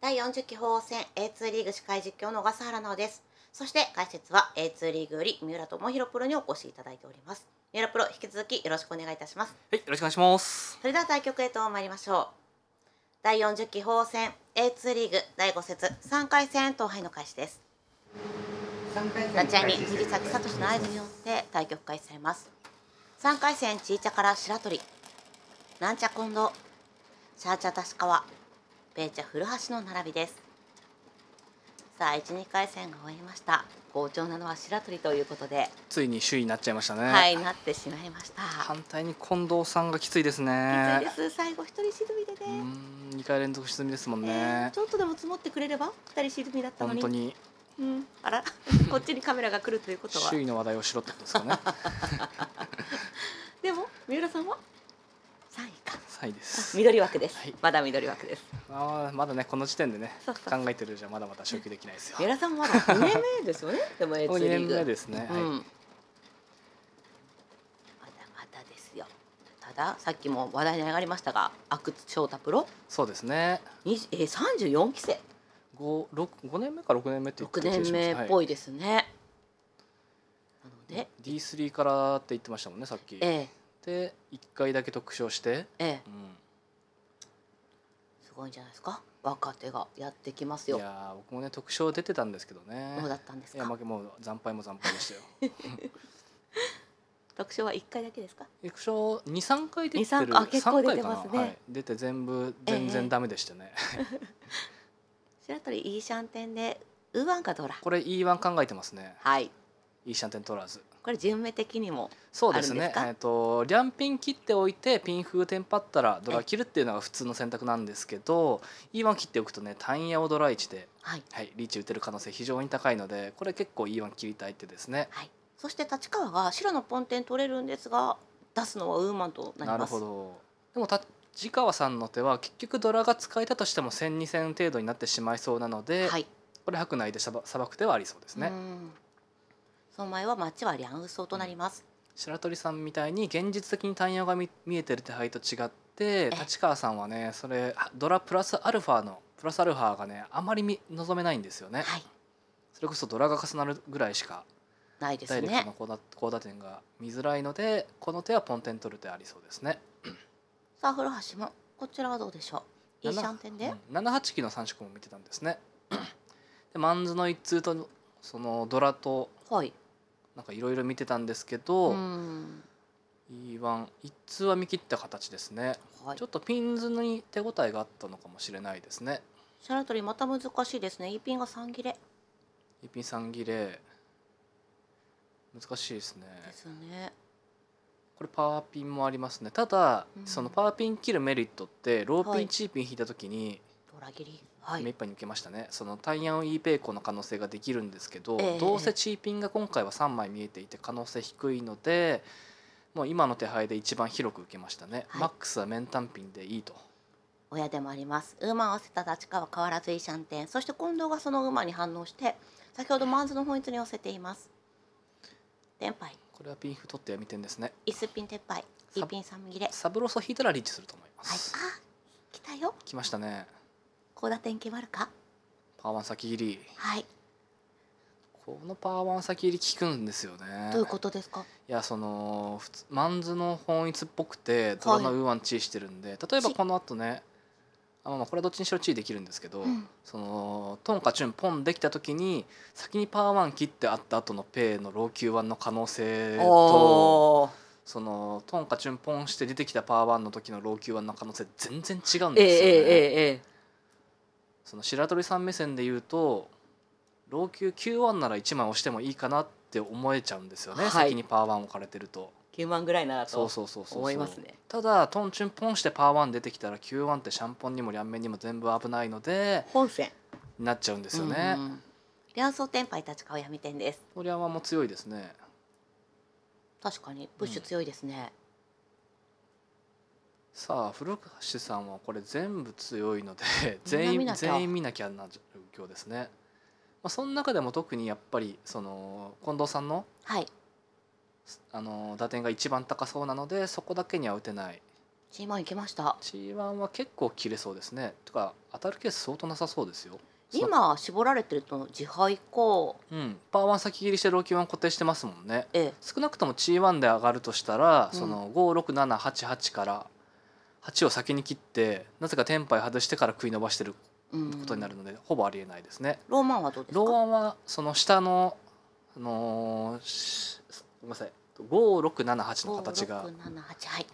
第40期放戦 A2 リーグ司会実況の小笠原直です。そして解説は A2 リーグより三浦智弘プロにお越しいただいております。三浦プロ引き続きよろしくお願いいたします。はい、よろしくお願いします。それでは対局へと参りましょう。第40期放戦 A2 リーグ第5節3回戦東杯の開始です。立ち合いに藤崎聡の合図によって対局開始されます。3回戦ちいちゃから白鳥、なんちゃ近藤、シャーチャタかは。ペーチャ古橋の並びですさあ12回戦が終わりました好調なのは白鳥ということでついに首位になっちゃいましたねはいなってしまいました反対に近藤さんがきついですねきついです最後一人沈みでね二回連続沈みですもんね、えー、ちょっとでも積もってくれれば二人沈みだった本当にうん、あら こっちにカメラが来るということは周囲の話題をしろってことですかね でも三浦さんは3位かはいです緑枠です、はい、まだ緑枠ですああまだねこの時点でね考えてるじゃまだまだ昇級できないですよ三浦さんまだ2年目ですよね でも A2 リーグ2年目ですね、うん、はいたさっきも話題に上がりましたが阿久津翔太プロそうですねえー、34期生 5, 6 5年目か6年目って言って6年目っぽいですね、はい、なので D3 からって言ってましたもんねさっきええで1回だけ特賞して、ええうん、すごいんじゃないですか若手がやってきますよいや僕もね特賞出てたんですけどねどうだったんですいやか負けもう惨敗も惨敗でしたよ 特賞は1回だけですか特賞23回出てる二三あ結構出てますねはい、出て全部全然ダメでしたね、白鳥いいシャンテンでウーワンかドラこれワン考えてますねはいいいシャンテン取らずこれ順目的にもそうですねえっ、ー、とリャンピン切っておいてピン風テンパったらドラ切るっていうのが普通の選択なんですけど E1 切っておくとね単野をドラ1で、はい、はい、リーチ打てる可能性非常に高いのでこれ結構 E1 切りたい手ですね、はい、そして立川が白のポンテン取れるんですが出すのはウーマンとなるほどでも立川さんの手は結局ドラが使えたとしても1,0002,000程度になってしまいそうなので、はい、これ白内でさばく手はありそうですね。うその前は町マッチは両嘘となります、うん、白鳥さんみたいに現実的に太陽が見見えてる手配と違って立川さんはねそれドラプラスアルファのプラスアルファがねあまり望めないんですよね、はい、それこそドラが重なるぐらいしかないですねダイレクトの高打点が見づらいのでこの手はポンテン取る手ありそうですねさあ古橋もこちらはどうでしょういいシャンテンで、うん、7八期の三色も見てたんですねでマンズの一通とそのドラと、はい、なんかいろいろ見てたんですけど、うん、E11 通は見切った形ですね、はい、ちょっとピンズに手応えがあったのかもしれないですねシャラトリまた難しいですね E ピンが3切れ E ピン3切れ難しいですねですねこれパーピンもありますねただ、うん、そのパーピン切るメリットってローピン、はい、チーピン引いた時にドラ切り目いっぱいに受けましたね、はい、その対案ペイコの可能性ができるんですけど、えー、どうせチーピンが今回は3枚見えていて可能性低いのでもう今の手配で一番広く受けましたね、はい、マックスは面単品でいいと親でもあります馬合わせた立川変わらずイシャンテンそして近藤がその馬に反応して先ほどマンズの本質に寄せています天これはピンフ取ってやみ点ですね一ピン撤廃一ピン三切れサブロソ引いたらリーチすると思います、はい、あ来たよ来ましたねコーダ点決まかパーマン先切りはいこのパーマン先切り効くんですよねどういうことですかいやそのマンズの本一っぽくてドラマウーワンチーしてるんで、はい、例えばこの後ねあまあこれはどっちにしろチーできるんですけど、うん、そのトンカチュンポンできた時に先にパーワン切ってあった後のペイの老朽ンの可能性とそのトンカチュンポンして出てきたパーワンの時の老朽ンの可能性全然違うんですよね。えーえーえーその白鳥さん目線で言うと老朽 Q1 なら1枚押してもいいかなって思えちゃうんですよね、はい、先にパー1置かれてると。9万ぐらいならと思いますねただトンチュンポンしてパー1出てきたら9万ってシャンポンにも両面にも全部危ないので本戦になっちゃうんですよね。うんうん両総天杯立川闇店です。これはも強いですね。確かにプッシュ強いですね。さあ古橋さんはこれ全部強いので 全員全員見なきゃな状況ですね。まあ、その中でも特にやっぱりその近藤さんの、はい、あの打点が一番高そうなのでそこだけには打てない G1 行けました G1 は結構切れそうですねとか当たるケース相当なさそうですよ今絞られてると自敗かうんパーワン先切りしてローキー1固定してますもんね、ええ、少なくとも G1 で上がるとしたら、うん、その5678から鉢を先に切ってなぜか天杯外してから食い伸ばしてることになるので、ほぼありえないですね。ローマンはどうですか？ローマンはその下のあのー、ごめんなさい。五六七八の形が、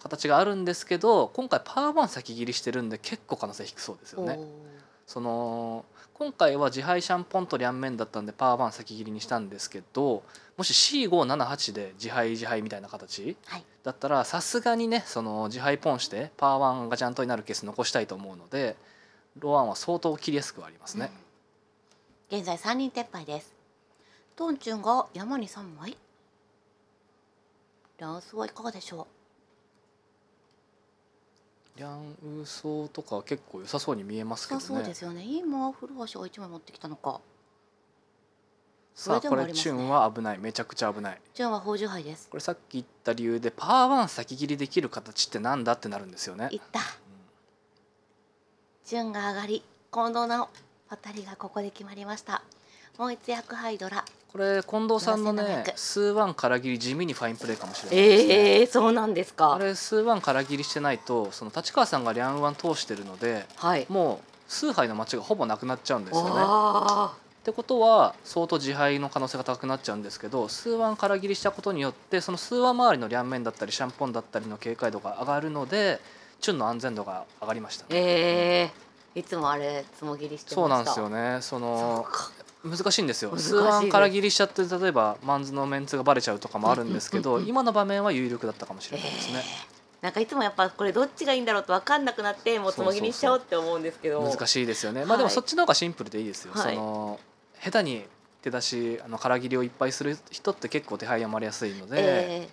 形があるんですけど、今回パーマン先切りしてるんで結構可能性低そうですよね。その今回は自敗シャンポンと両面だったんでパー1先切りにしたんですけどもし C578 で自敗自敗みたいな形、はい、だったらさすがにねその自敗ポンしてパー1がちゃんとになるケース残したいと思うのでローアンは相当切りやすくはありますね、うん、現在3人撤廃ですトンチュンが山に3枚ランスはいかがでしょうリャンウーソーとか結構良さそうに見えますけどね。そうですよね。今古橋が一枚持ってきたのか。さあ、ね、これチュンは危ないめちゃくちゃ危ないチュンは宝珠杯ですこれさっき言った理由でパーワン先切りできる形ってなんだってなるんですよねいった、ん、チュンが上がり近藤直当たりがここで決まりましたもう一役ハイドラこれ近藤さんのねスーワンから切り地味にファインプレーかもしれないですね、えー、そうなんですかあれスーワンから切りしてないとその立川さんがリャンワン通してるので、はい、もう数杯の街がほぼなくなっちゃうんですよねってことは相当自敗の可能性が高くなっちゃうんですけど数ンから切りしたことによってその数ン周りの両面だったりシャンポンだったりの警戒度が上がるのでチュンの安全度が上がりました、ね、えー、いつもあれつも切りしてそうなんですよねその難しいんですよ図案から切りしちゃって例えばマンズのメンツがバレちゃうとかもあるんですけど、今の場面は有力だったかもしれないですね。えー、なんかいつもやっぱこれどっちがいいんだろうと分かんなくなってもうつもぎにしちゃおうって思うんですけど難しいですよね、まあでもそっちの方がシンプルでいいですよ、はい、その下手に手出しあの空切りをいっぱいする人って結構手配余りやすいので、え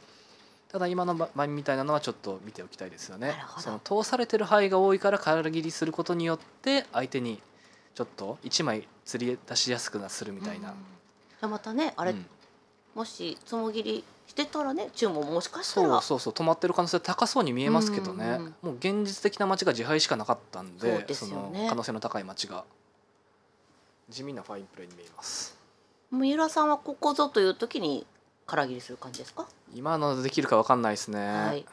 ー、ただ今の場面みたいなのはちょっと見ておきたいですよねその通されてる範囲が多いから空切りすることによって相手にちょっと1枚釣り出しやすくするみたいな、うん、またねあれ、うん、もしつもぎりしてたらね注文もしかしたらそうそうそう止まってる可能性高そうに見えますけどね、うんうん、もう現実的な街が自敗しかなかったんで、ね、その可能性の高い街が地味なファインプレーに見えます三浦さんはここぞという時に空切りする感じですか今のできるか分かんないですね、はい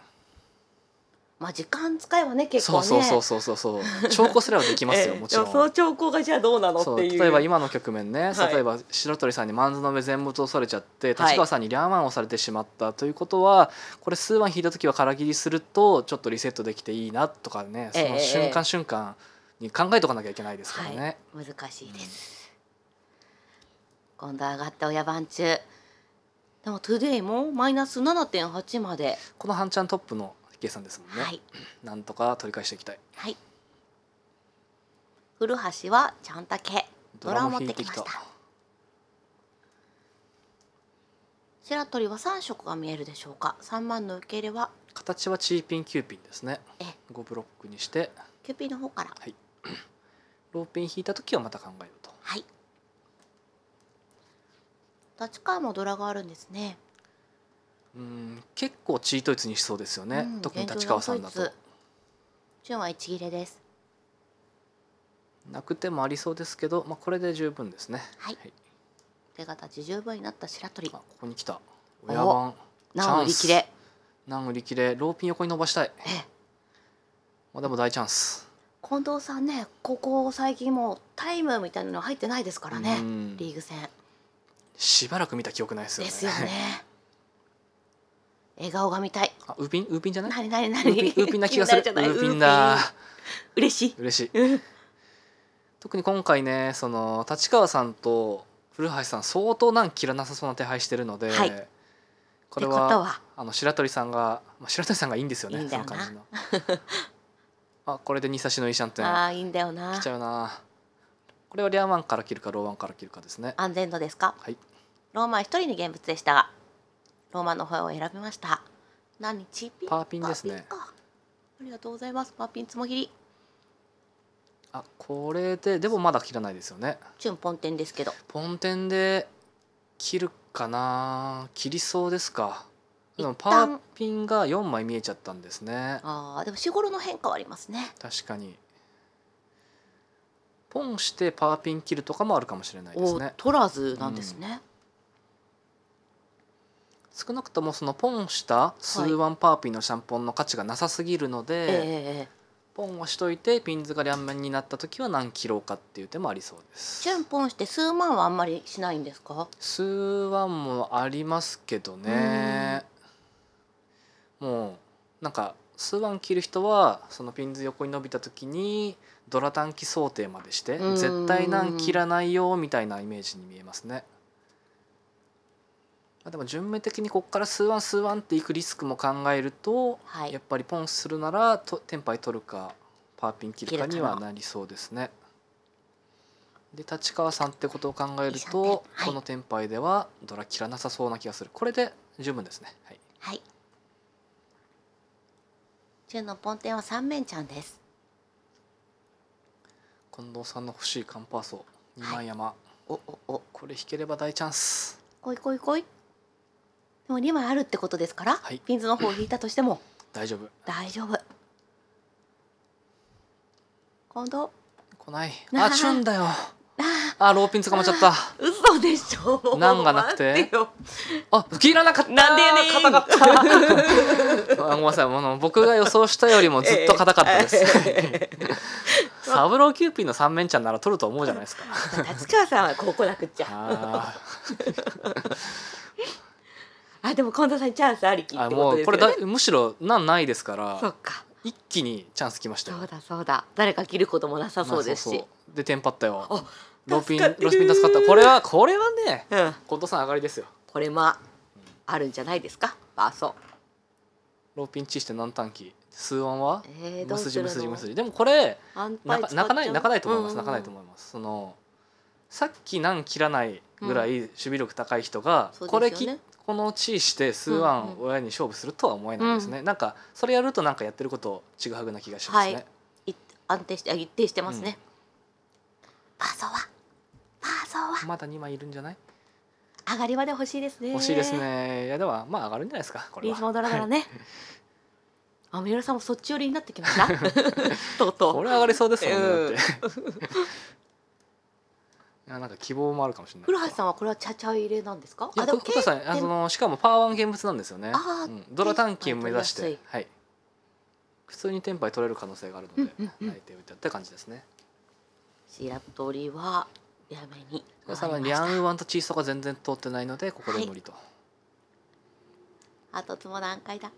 まあ時間使えばね結構ねそうそうそうそうそう調校すればできますよ、もちろんその調校がじゃあどうなのっていう例えば今の局面ね、はい、例えば白鳥さんにマンズの目全部通されちゃって立川さんにリャーマンをされてしまったということはこれ数番引いた時は空切りするとちょっとリセットできていいなとかねその瞬間瞬間に考えとかなきゃいけないですからね、はい、難しいです、うん、今度上がった親番中でもトゥデイもマイナス7.8までこの半ちゃんトップのゲスさですもんね、はい、なんとか取り返していきたい、はい、古橋はちゃんたけドラを持ってきました白鳥は3色が見えるでしょうか3万の受け入れは形はチーピンキューピンですねえ5ブロックにしてキューピンの方からはい ローピン引いた時はまた考えようとはい立川もドラがあるんですねうん結構チートイツにしそうですよね、うん、特に立川さんだと純は一切れですなくてもありそうですけど、まあ、これで十分ですねはい、はい、手形十分になった白鳥ここに来た親番何売り切れ何売り切れローピン横に伸ばしたいまあでも大チャンス近藤さんねここ最近もタイムみたいなの入ってないですからねリーグ戦しばらく見た記憶ないですよねですよね笑顔が見たいあウーピンウーピンじゃないなになになにウーピンな気がする ウーピンだ嬉しい嬉しい特に今回ねその立川さんと古橋さん相当難切らなさそうな手配してるので、はい、これはあの白鳥さんが、まあ、白鳥さんがいいんですよねいいその感じのあこれで2差しのいいシャンテンあいいんだよな来ちゃうなこれはリアマンから切るかローマンから切るかですね安全度ですかはいローマン一人の現物でしたがローマの方を選びました何日パーピンですねありがとうございますパーピンつもぎりあこれででもまだ切らないですよねチュンポンテンですけどポンテンで切るかな切りそうですかでもパーピンが4枚見えちゃったんですねああでも日頃の変化はありますね確かにポンしてパーピン切るとかもあるかもしれないですね取らずなんですね、少なくともそのポンしたスーワンパーピーのシャンポンの価値がなさすぎるので、えーポンをしといてピンズが両面になった時は何キロかっていう手もありそうですシャンポンして数万はあんまりしないんですか数万もありますけどねもうなんか数万切る人はそのピンズ横に伸びた時にドラ短期想定までして絶対何切らないよみたいなイメージに見えますね。でも順目的にここから数ワン数ワンっていくリスクも考えると、はい、やっぱりポンするならとテンパイ取るかパーピン切るかにはなりそうですね。で立川さんってことを考えると、はい、このテンパイではドラ切らなさそうな気がするこれで十分ですねはい、はい、順のポンテンは三面ちゃんです近藤さんの欲しいカンパーソ二枚山、はい、おおおこれ引ければ大チャンスこいこいこいもう2枚あるってことですから、はい、ピンズの方を引いたとしても 大丈夫大丈夫今度来ないあチュンだよあローピン捕まっちゃった 嘘でしょなんがなくてあ切らなかったなんでね硬かった ごめんなさい僕が予想したよりもずっと硬かったです、えーえー、サブローキューピーの三面ちゃんなら取ると思うじゃないですか立川さんはここなくっちゃあでも近藤さんチャンスありきってことですよねこれだむしろなんないですからそっか一気にチャンスきましたそうだそうだ誰か切ることもなさそうですし、まあ、そうでテンパったよローピンロスピン助かったこれはこれはね、うん、近藤さん上がりですよこれもあるんじゃないですかあそうローピンチして何短期数音は、えー、無筋無筋無筋でもこれ泣かない泣かないと思います、泣かないと思いますそのさっき何切らないぐらい守備力高い人が、これ切っこの地位して数案親に勝負するとは思えないですね、うんなんかそれやるとなんかやってることちぐはぐな気がしますね、はい、安定して一定してますね、うん、パーソはパーソはまだ2枚いるんじゃない上がりまで欲しいですね欲しいですねいやではまあ上がるんじゃないですかこれはリース戻らならね、あ、三浦さんもそっち寄りになってきました。とうとう。これ上がりそうですもんあなんか希望もあるかもしれない古橋さんはこれは茶々入れなんですかいや古橋さんあのしかもパワーワン現物なんですよね、うん、ドラ探検目指してはい普通にテンパ取れる可能性があるので、うんておいたって感じですねシラ白鳥はやめにさらにリアンウワンとチーソが全然通ってないのでここで無理と、はい、あとつも段階だ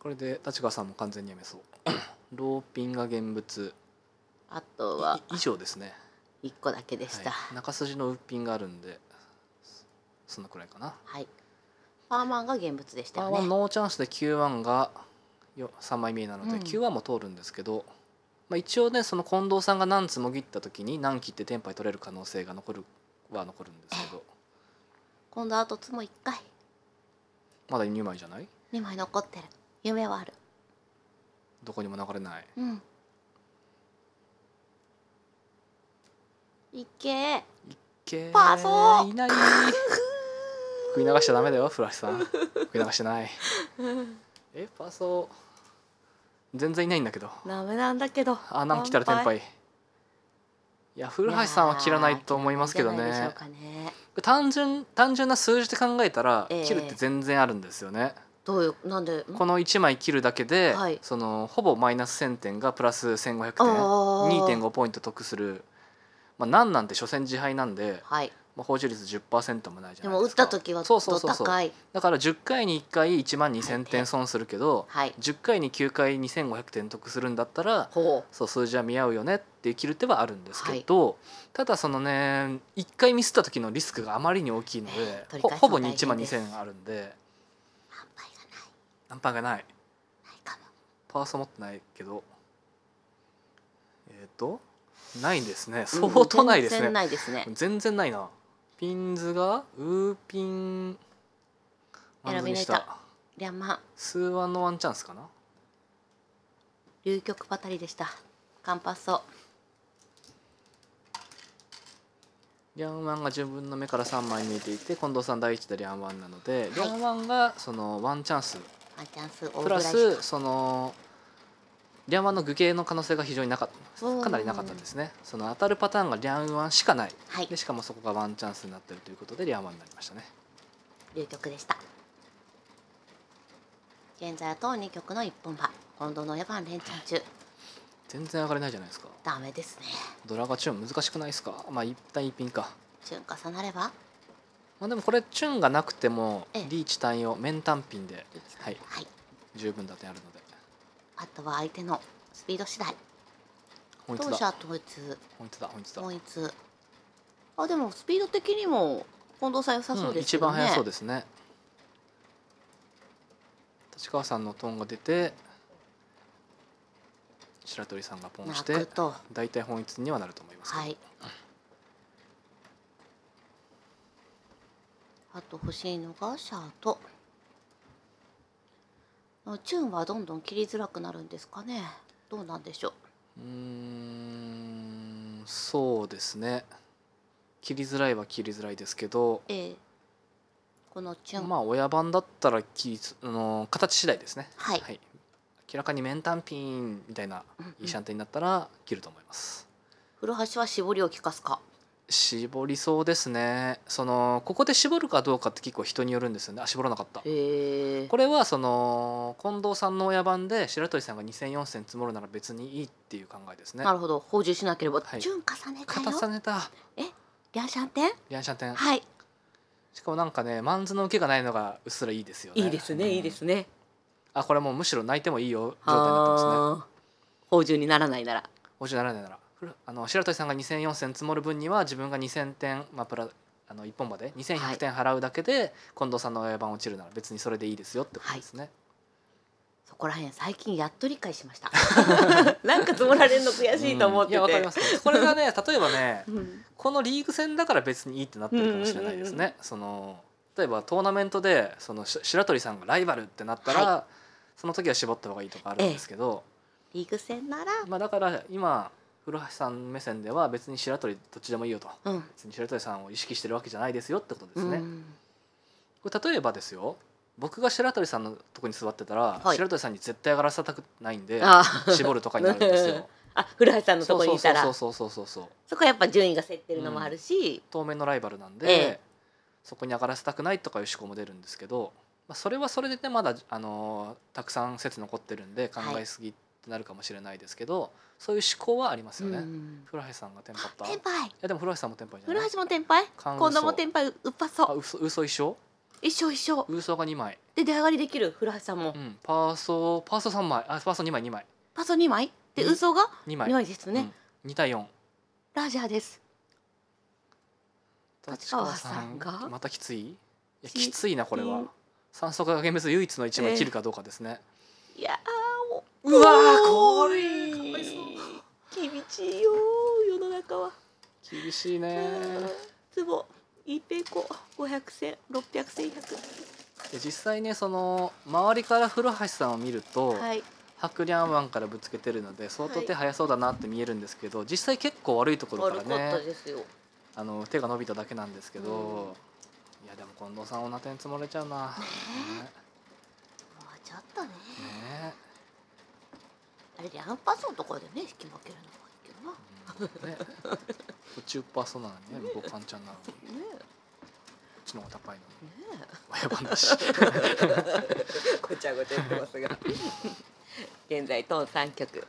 これで立川さんも完全にやめそう ローピンが現物あとは以上ですね1個だけでした、はい、中筋の物品があるんでそのくらいかなはいパーマンが現物でしたよねパーマンノーチャンスで Q1 が3枚目なので、うん、Q1 も通るんですけど、まあ、一応ねその近藤さんが何つもぎった時に何切ってテンパイ取れる可能性が残るは残るんですけど今度あとつも1回まだ2枚じゃない ?2 枚残ってる夢はあるどこにも流れない、うんいけいけパソいない食い流しちゃダメだよフラシさん食い流してない えパソ全然いないんだけどダメなんだけどあなんも来たら天敗いや古橋さんは切らないと思いますけどね、ね、単純単純な数字で考えたら、えー、切るって全然あるんですよねどういうなんでこの1枚切るだけで、はい、そのほぼマイナス1,000点がプラス1,500点2.5ポイント得するまあ、何なんて所詮自敗なんで、はいまあ、報酬率10%もないじゃないですかでも打った時はそうそうそうそうだから10回に1回1万2,000点損するけど、はい、10回に9回2,500点得するんだったらそう数字は見合うよねって切る手はあるんですけど、はい、ただそのね1回ミスった時のリスクがあまりに大きいので、えー、ほほぼに1万2,000あるんで安牌がない安牌がないないかもパーソ持ってないけどえっ、ー、とないですね相当ないですね、全然ないですね全然ないなピンズがウーピン選びましたリャンマン数ワンのワンチャンスかな流局ばたりでしたカンパッソリャンワンが順分の目から三枚抜いていて近藤さん第一でリャンワンなので、はい、リャンワンがそのワンチャンスワンチャンスプラスそのリャンワンの愚形の可能性が非常になかったかなりなかったですねその当たるパターンがリャンワンしかない、はい、でしかもそこがワンチャンスになってるということでリャンワンになりましたね流局でした現在は当2局の一本場近藤の野番連チャン中全然上がれないじゃないですかダメですねドラがチュン難しくないですかまあ一旦一品かチュン重なればまあでもこれチュンがなくてもリーチ単用面単品で、はい、はい、十分打点あるのであとは相手のスピード次第当社統一本日だ本日だ本一あでもスピード的にも近藤さん良さそうですね、うん、一番速そうですね立川さんのトーンが出て白鳥さんがポンして大体本一にはなると思います、はい、あと欲しいのがシャートチューンはどんどん切りづらくなるんですかねどうなんでしょううんそうですね切りづらいは切りづらいですけど、ええ、このチューンまあ親番だったらきあの形次第ですね、はい、はい、明らかに面単品みたいないいシャンテンになったら切ると思います、うんうん、古橋は絞りを利かすか絞りそうですねそのここで絞るかどうかって結構人によるんですよねあ絞らなかった、えー、これはその近藤さんの親番で白鳥さんが2千4千積もるなら別にいいっていう考えですねなるほど補充しなければ、はい、順重ねたよ重ねたえリャンシャンテンリャンシャンテンはいしかもなんかねマンズの受けがないのがうっすらいいですよねいいですね、うん、いいですねあこれもうむしろ泣いてもいいよ状態になってますね補充にならないなら補充にならないならあの白鳥さんが2,004銭積もる分には自分が2,000点、まあ、プラあの1本まで2,100点払うだけで、近藤さんの親番落ちるなら別にそれでいいですよってことですね。はい、そこら辺最近やっと理解しました なんか積もられるの悔しいと思ってて、うん、いやかります、これがね 例えばね、うん、このリーグ戦だから別にいいってなってるかもしれないですね、その例えばトーナメントでその白鳥さんがライバルってなったら、はい、その時は絞った方がいいとかあるんですけど、ええ、リーグ戦ならまあだから今古橋さん目線では別に白鳥どっちでもいいよと、うん、別に白鳥さんを意識してるわけじゃないですよってことですね。うん、これ例えばですよ僕が白鳥さんのとこに座ってたら、はい、白鳥さんに絶対上がらせたくないんで絞るとかになるんですよ。あ古橋さんのとこにいたらそうそうそうそうそうそこはやっぱ順位が競ってるのもあるし、うん、当面のライバルなんで、ええ、そこに上がらせたくないとかいう思考も出るんですけど、まあ、それはそれでねまだ、あのー、たくさん説残ってるんで考えすぎってなるかもしれないですけどそういう思考はありますよね、うん、古橋さんがテンパったテンパイいやでも古橋さんもテンパイ古橋もテンパイ今度もテンパイうっぱそううそ嘘一緒一緒一緒嘘が二枚で出上がりできる古橋さんも、うん、パーソーパーソ三枚あパーソ二枚二枚パーソ二枚で嘘が二枚二枚ですね、うん、対四。ラジャーです立川さんがまたきついいやきついなこれは酸素化学物唯一の一枚切るかどうかですね、えーいやうわかこれ厳しいよ世の中は厳しいねつぼ一平子500戦600戦百。で実際ねその周りから古橋さんを見ると、はい、白リャンワンからぶつけてるので相当手早そうだなって見えるんですけど、はい、実際結構悪いところからねあの手が伸びただけなんですけど、うん、いやでも近藤さんおなてん積もれちゃうな。ねちったねあれでアンパソンとかでね引き分けるのはいいけどな、ね宇宙パーソナにね向こうカンちゃんなのにねちの方が高いのにね親話 ごちゃごちゃ言ってますが 現在トーン3曲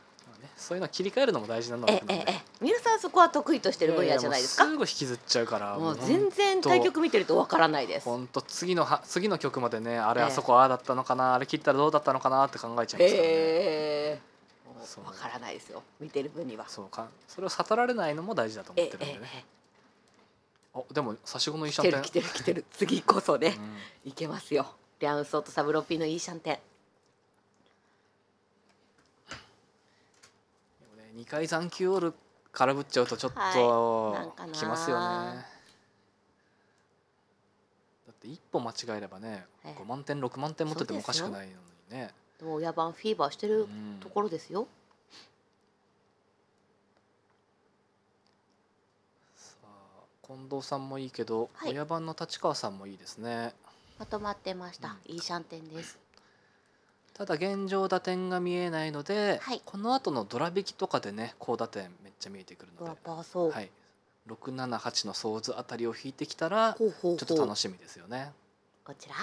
そういうの切り替えるのも大事なのええええ皆さんそこは得意としてる分野じゃないですかすぐ引きずっちゃうからもう全然対局見てるとわからないです本当次のは次の曲までねあれあそこああだったのかな、あれ切ったらどうだったのかなって考えちゃいますからね、えーわからないですよ見てる分にはそうかそれを悟られないのも大事だと思ってるんでね、あでも差し子のいいシャンテン来てる来てる次こそね、いけますよリャンウソとサブロピーのいいシャンテン2回3球オール空振っちゃうとちょっと、はい、きますよねだって一歩間違えればね、5万点6万点持っててもおかしくないのにねでも親番フィーバーしてるところですよ、うん、さあ近藤さんもいいけど、はい、親番の立川さんもいいですねまとまってました、うん、いいシャンテンですただ現状打点が見えないので、はい、この後のドラ引きとかでね高打点めっちゃ見えてくるのではい、678の相図あたりを引いてきたらちょっと楽しみですよね。こちら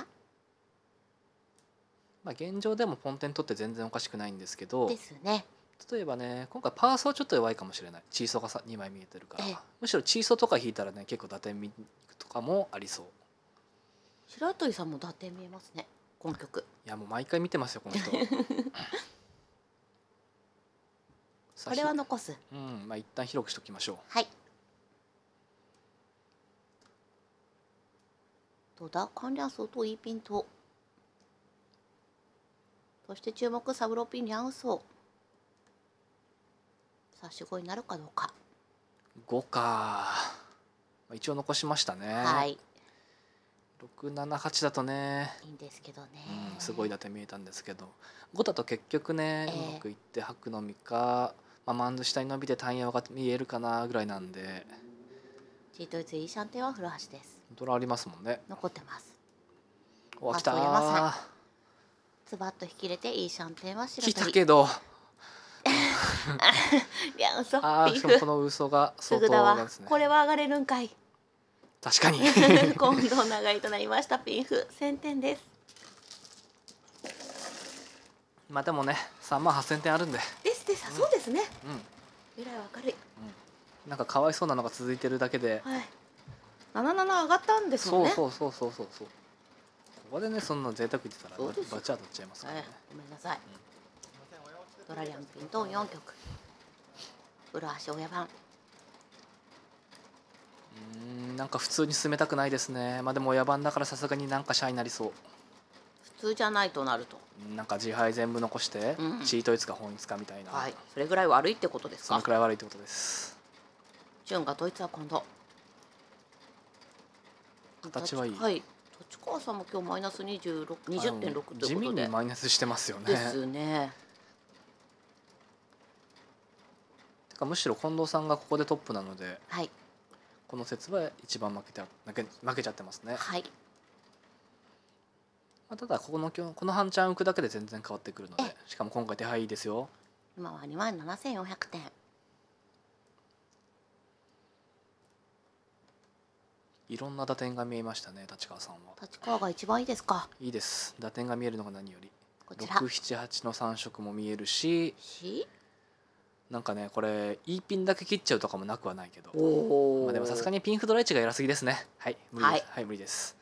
まあ現状でもポンテン取って全然おかしくないんですけどですね例えばね今回パーソーちょっと弱いかもしれないチーソが2枚見えてるからむしろチーソーとか引いたらね結構打点とかもありそう白鳥さんも打点見えますねこの曲いやもう毎回見てますよこの人 これは残すうんまあ一旦広くしときましょうはい戸田官僚相当いいピントそして注目サブロピンリャンソさあ45になるかどうか5か一応残しましたねはい678だとねいいんですけどね、うん、すごいだって見えたんですけど5だと結局ね、えー、うまくいって吐くのみか、まあ、マンズ下に伸びて単葉が見えるかなぐらいなんでチートイツ E シャンテンは古橋ですドラありますもんね残ってますおわきたーズバッと引き入れて E シャンテンは白来たけど いや嘘ああしかもこの嘘が相当ですねこれは上がれるんかい確かに 今度長いとなりましたピンフ千点ですまあでもね三万八千点あるんでですです、うん、そうですねうん未来は明るい、うん、なんかかわいそうなのが続いてるだけで、はい、七七上がったんですもんねそうそうそうそうそうここでねそんな贅沢言ってたらバチャ取っちゃいますからね、はい、ごめんなさい、うん、ドラリアンピントン四曲裏足親番うんなんか普通に進めたくないですねまあでも親番だからさすがになんか社員になりそう普通じゃないとなるとなんか自敗全部残して、うんチートいつか本一かみたいな、はい、それぐらい悪いってことですかそのくらい悪いってことですジュンがドイツは今度形はいいはい立川さんも今日マイナス2 0 6といで地味にマイナスしてますよねですねてかむしろ近藤さんがここでトップなので、はい、この説は一番負けて負け負けちゃってますね。はい、まあ、ただこのこの半チャン浮くだけで全然変わってくるのでしかも今回手配いいですよ。今は2万7400点。いろんな打点が見えましたね立川さんは。立川が一番いいですか。いいです。打点が見えるのが何より。六七八の三色も見えるし。しなんかねこれいいピンだけ切っちゃうとかもなくはないけどまあでもさすがにピンフドライチが偉すぎですねはい無理です、はい、はい、無理です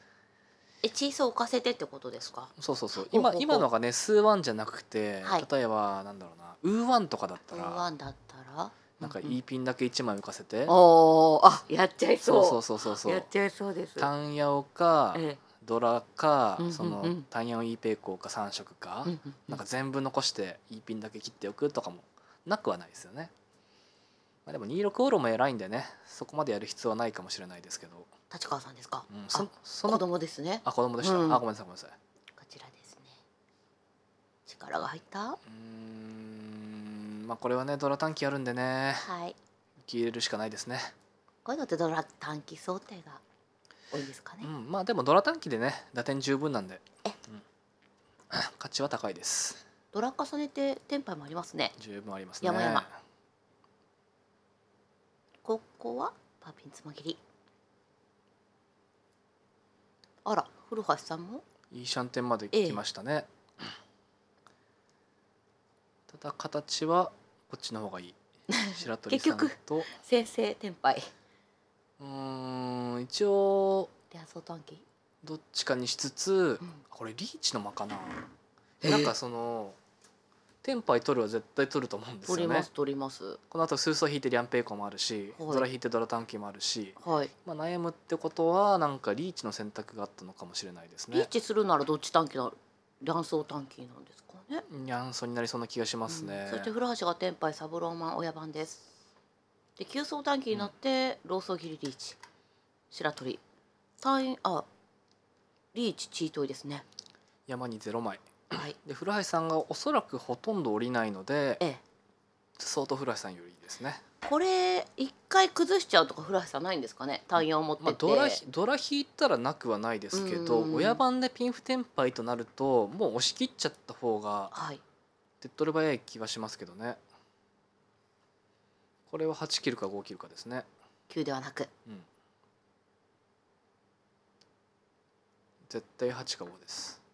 え小さを置かせてってことですかそうそうそう今今のがね数ワンじゃなくて、はい、例えばなんだろうなウーワンとかだったらウーワンだったらなんかいいピンだけ1枚浮かせて、うんうん、おあやっちゃいそうそうそうそうそうやっちゃいそうですタンヤオか、ええドラか、うんうん、その単四 E ペイコーか3色か、うんうん、なんか全部残して E ピンだけ切っておくとかもなくはないですよね。まあ、でも2六オ路も偉いんでねそこまでやる必要はないかもしれないですけど立川さんですか、うん、そその子供ですねあ子供でした、うん、あごめんなさいごめんなさいこちらですね力が入ったうんまあこれはねドラ短期あるんでねはい受けるしかないですねこういうのってドラ短期想定が多いですかね、うん、まあでもドラ短期でね打点十分なんで、うん、価値は高いですドラ重ねてテンパイもありますね十分ありますね山々ここはパーピンつま切りあら古橋さんもいいシャンテンまで来ましたね、えただ形はこっちの方がいい白鳥さんと 先生テンパイうん一応どっちかにしつつ、うん、これリーチの間かな、えー、なんかその天杯取るは絶対取ると思うんですよね取ります取りますこの後数層引いてリャンペイコもあるし、はい、ドラ引いてドラ短期もあるし、はい、まあ、悩むってことはなんかリーチの選択があったのかもしれないですねリーチするならどっち短期な卵巣短期なんですかね卵巣になりそうな気がしますね、うん、そして古橋が天杯サブローマン親番ですで急走短期になって、うん、ローソギリリーチ白鳥単位あリーチチートイですね山にゼロ枚はい、で古橋さんがおそらくほとんど降りないので、ええ、相当古橋さんよりいいですねこれ一回崩しちゃうとか古橋さんないんですかね単を持ってて、まあ、ドラ引いたらなくはないですけど、親番でピンフテンパイとなるともう押し切っちゃった方が手っ取り早い気はしますけどね、はい、これは8切るか5切るかですね9ではなく、うん、絶対8か5です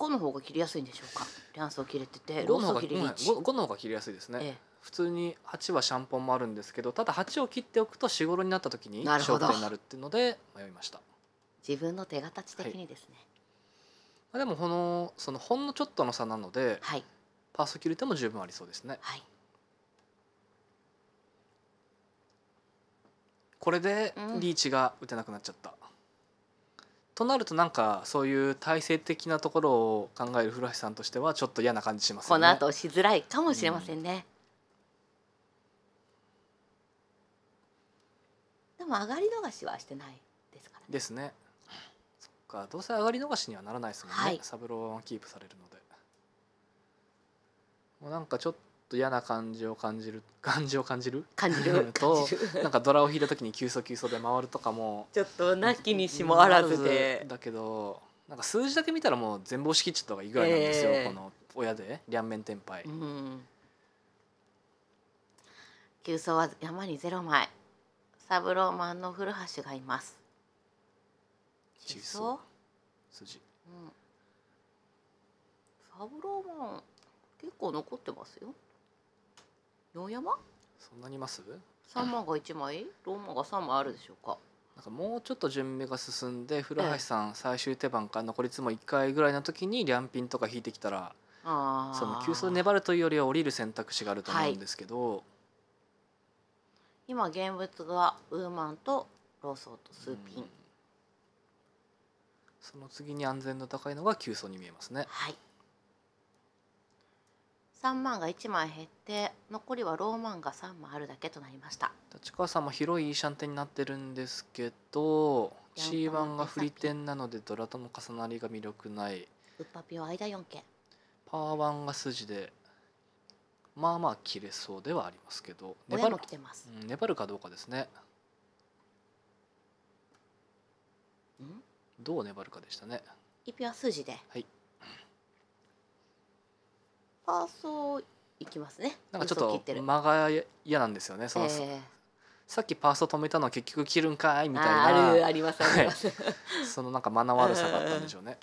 五の方が切りやすいんでしょうか卵巣切れててロースを切れる5の方が切りやすいですね、ええ、普通に八はシャンポンもあるんですけどただ八を切っておくと4頃になった時に小点になるっていうので迷いました自分の手形的にですね、はい、でもこのそのほんのちょっとの差なので、はい、パースキュリテも十分ありそうですね、はい、これでリーチが打てなくなっちゃった、うんとなるとなんかそういう体制的なところを考える古橋さんとしてはちょっと嫌な感じしますねこの後しづらいかもしれませんね、うん、でも上がり逃しはしてないですからねですねそっかどうせ上がり逃しにはならないですもんね、はい、サブローキープされるのでもうなんかちょっとと嫌な感じを感じる 感じを感じる感じる となんかドラを引いた時に急走急走で回るとかもちょっとなきにしもあらずでだけどなんか数字だけ見たらもう全貌しきっちゃった方がいいぐらいなんですよ、えー、この親で両面天敗、うん、急走は山にゼロ枚サブローマンの古橋がいます急走筋、うん、サブローマン結構残ってますよ四山そんなにいます三万が一枚ローマが三枚あるでしょうかなんかもうちょっと準備が進んで古橋さん最終手番か残りつも一回ぐらいの時にンピンとか引いてきたらあその急走粘るというよりは降りる選択肢があると思うんですけど、はい、今現物がウーマンとローソーとスーピン、その次に安全の高いのが急走に見えますねはい3万が1枚減って残りはローマンが3万あるだけとなりました立川さんも広いイーシャンンになってるんですけど C1 が振り点なのでドラとの重なりが魅力ないウッパピは間4件パー1が筋でまあまあ切れそうではありますけど粘る,、うん、粘るかどうかですねどう粘るかでしたね一票はではいパーソーいきますねなんかちょっと間が嫌なんですよねその、えー、さっきパーソー止めたの結局切るんかいみたいなあるありますあります、はい、そのなんか間の悪さだったんでしょうね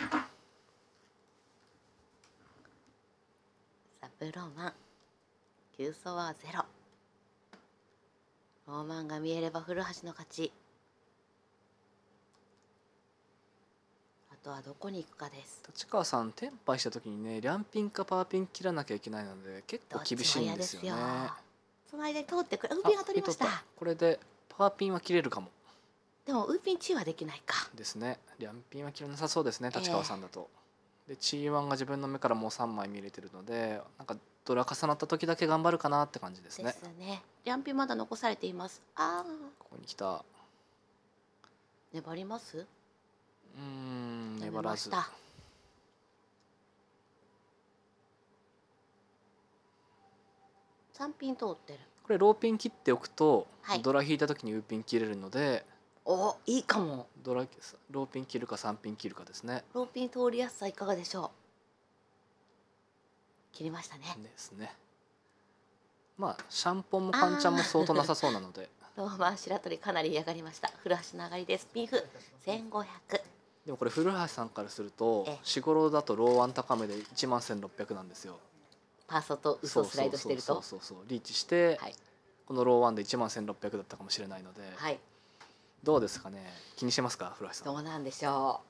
サブローマン急走はゼロローマンが見えれば古橋の勝ちとはどこに行くかです立川さん転廃した時にねリャンピンかパーピン切らなきゃいけないので結構厳しいんですよねその間に通ってくれウーピンが取りましたこれでパーピンは切れるかもでもウーピンチーはできないかですねリャンピンは切らなさそうですね立川さんだと、えー、でチーワンが自分の目からもう三枚見れてるのでなんかドラ重なった時だけ頑張るかなって感じですねですね両ピンまだ残されていますああここに来た粘りますうん粘らず3ピン通ってるこれローピン切っておくと、はい、ドラ引いた時にウーピン切れるのでおいいかもドラローピン切るか3ピン切るかですねローピン通りやすさいかがでしょう切りましたねですねまあシャンポンもカンちゃんも相当なさそうなのでローマン白鳥かなり嫌がりました古橋の上がりですピンフ1500でもこれ古橋さんからすると四五郎だとローワン高めで1万1600なんですよパーソと嘘をスライドしてるとそうそうそうリーチして、はい、このローワンで1万1600だったかもしれないので、はい、どうですかね気にしてますか古橋さんどうなんでしょ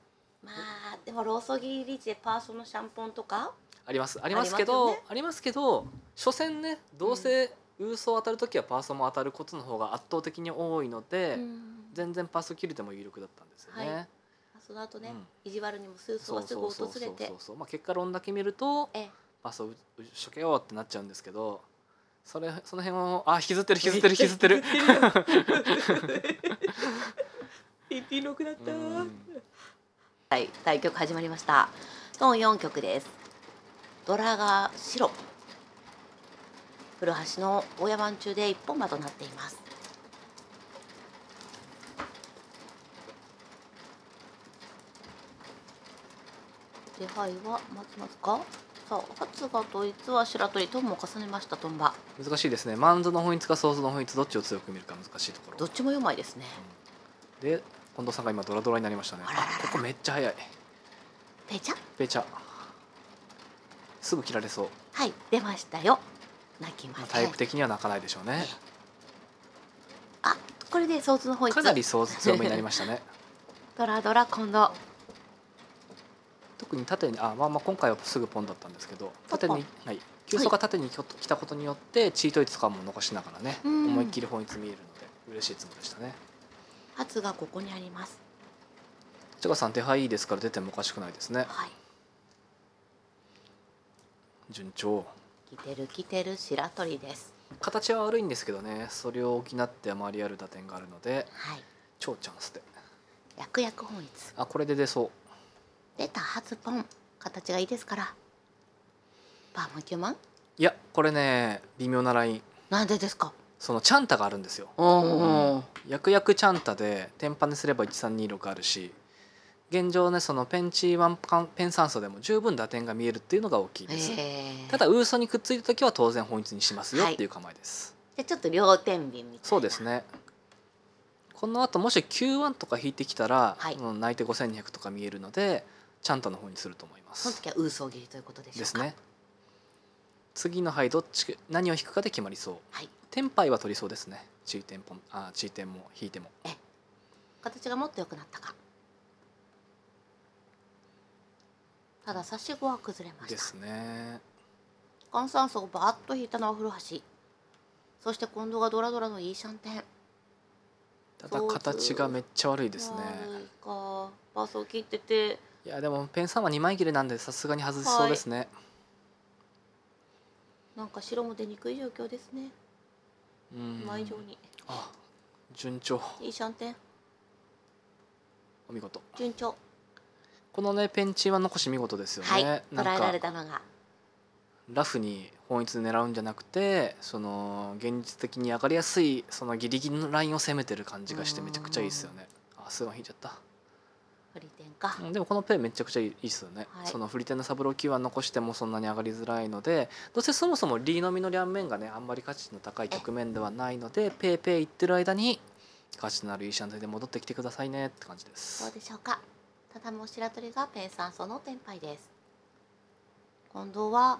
うまあでもローソギリーチでパーソのシャンポンとかありますありますけどあります、けど所詮ねどうせ、嘘ウ当たる時はパーソも当たることの方が圧倒的に多いので、うん、全然パーソ切れても有力だったんですよね。はいその後ね、意地悪にもスーツすぐ訪れてまあ結果論だけ見るとあそうしょけようってなっちゃうんですけどそれその辺をあ引きずってる引きずってる引きずってる1.6だった、はい対局始まりましたの4局ですドラが白古橋の大山中で一本馬となっています手配は待ちますかさあ発芽と逸は白鳥とも重ねましたトンバ難しいですねマンズの本質か想像の本質どっちを強く見るか難しいところどっちも4枚ですね、うん、で近藤さんが今ドラドラになりましたねあここめっちゃ早いペチャペチャすぐ切られそうはい出ましたよ泣きましタイプ的には泣かないでしょうねあこれで想像の本質かなり想像強めになりましたねドラドラ近藤特に縦にあ、まあ、まあ今回はすぐポンだったんですけど縦に、はい、急速が縦にょ、来たことによってチート率感も残しながらね、思いっきり本一見えるので嬉しいつもでしたね。圧がここにあります。千賀さん手配いいですから出てもおかしくないですね。はい、順調。来てる来てる白鳥です。形は悪いんですけどね、それを補ってマりある打点があるので、はい、超チャンスで。役役本一。あ、これで出そう。出た初ポン形がいいですからバームキューマンいやこれね微妙なラインなんでですかそのチャンタがあるんですよ、うん、やくやくチャンタで天パネすれば1326あるし現状ねそのペンチワンペン酸素でも十分打点が見えるっていうのが大きいです、えー、ただウーソにくっついた時は当然本一にしますよっていう構えです、はい、でちょっと両天秤みたいなそうですねこの後もし9ンとか引いてきたら、はい、内定5200とか見えるのでちゃんとの方にすると思います。その時はウーソー切りということでしですね。次のはどっち何を引くかで決まりそう。はい。テンは取りそうですね。チーテンポンあチーテンも引いても。え。形がもっと良くなったか。ただ差し子は崩れました。ですね。換算層をバーッと引いたのは古橋。そして今度がドラドラのいいシャンテン。ただ形がめっちゃ悪いですね。悪いか。パースを切ってていやでもペンさんは2枚切れなんでさすがに外しそうですね、なんか白も出にくい状況ですねうん前上にあ順調いいシャンテンお見事順調このねペンチは残し見事ですよね、はい、捉えられたのがラフに本一狙うんじゃなくてその現実的に上がりやすいそのギリギリのラインを攻めてる感じがしてめちゃくちゃいいですよねあすごい引いちゃったフリテンか、でもこのペイめちゃくちゃいいっすよね、はい、そのフリテンのサブロー級は残してもそんなに上がりづらいのでどうせそもそもリーノミの両面がねあんまり価値の高い局面ではないのでペイペイいってる間に価値のあるいいシャンテで戻ってきてくださいねって感じですどうでしょうかただも白鳥がペンサンソの天敗です今度は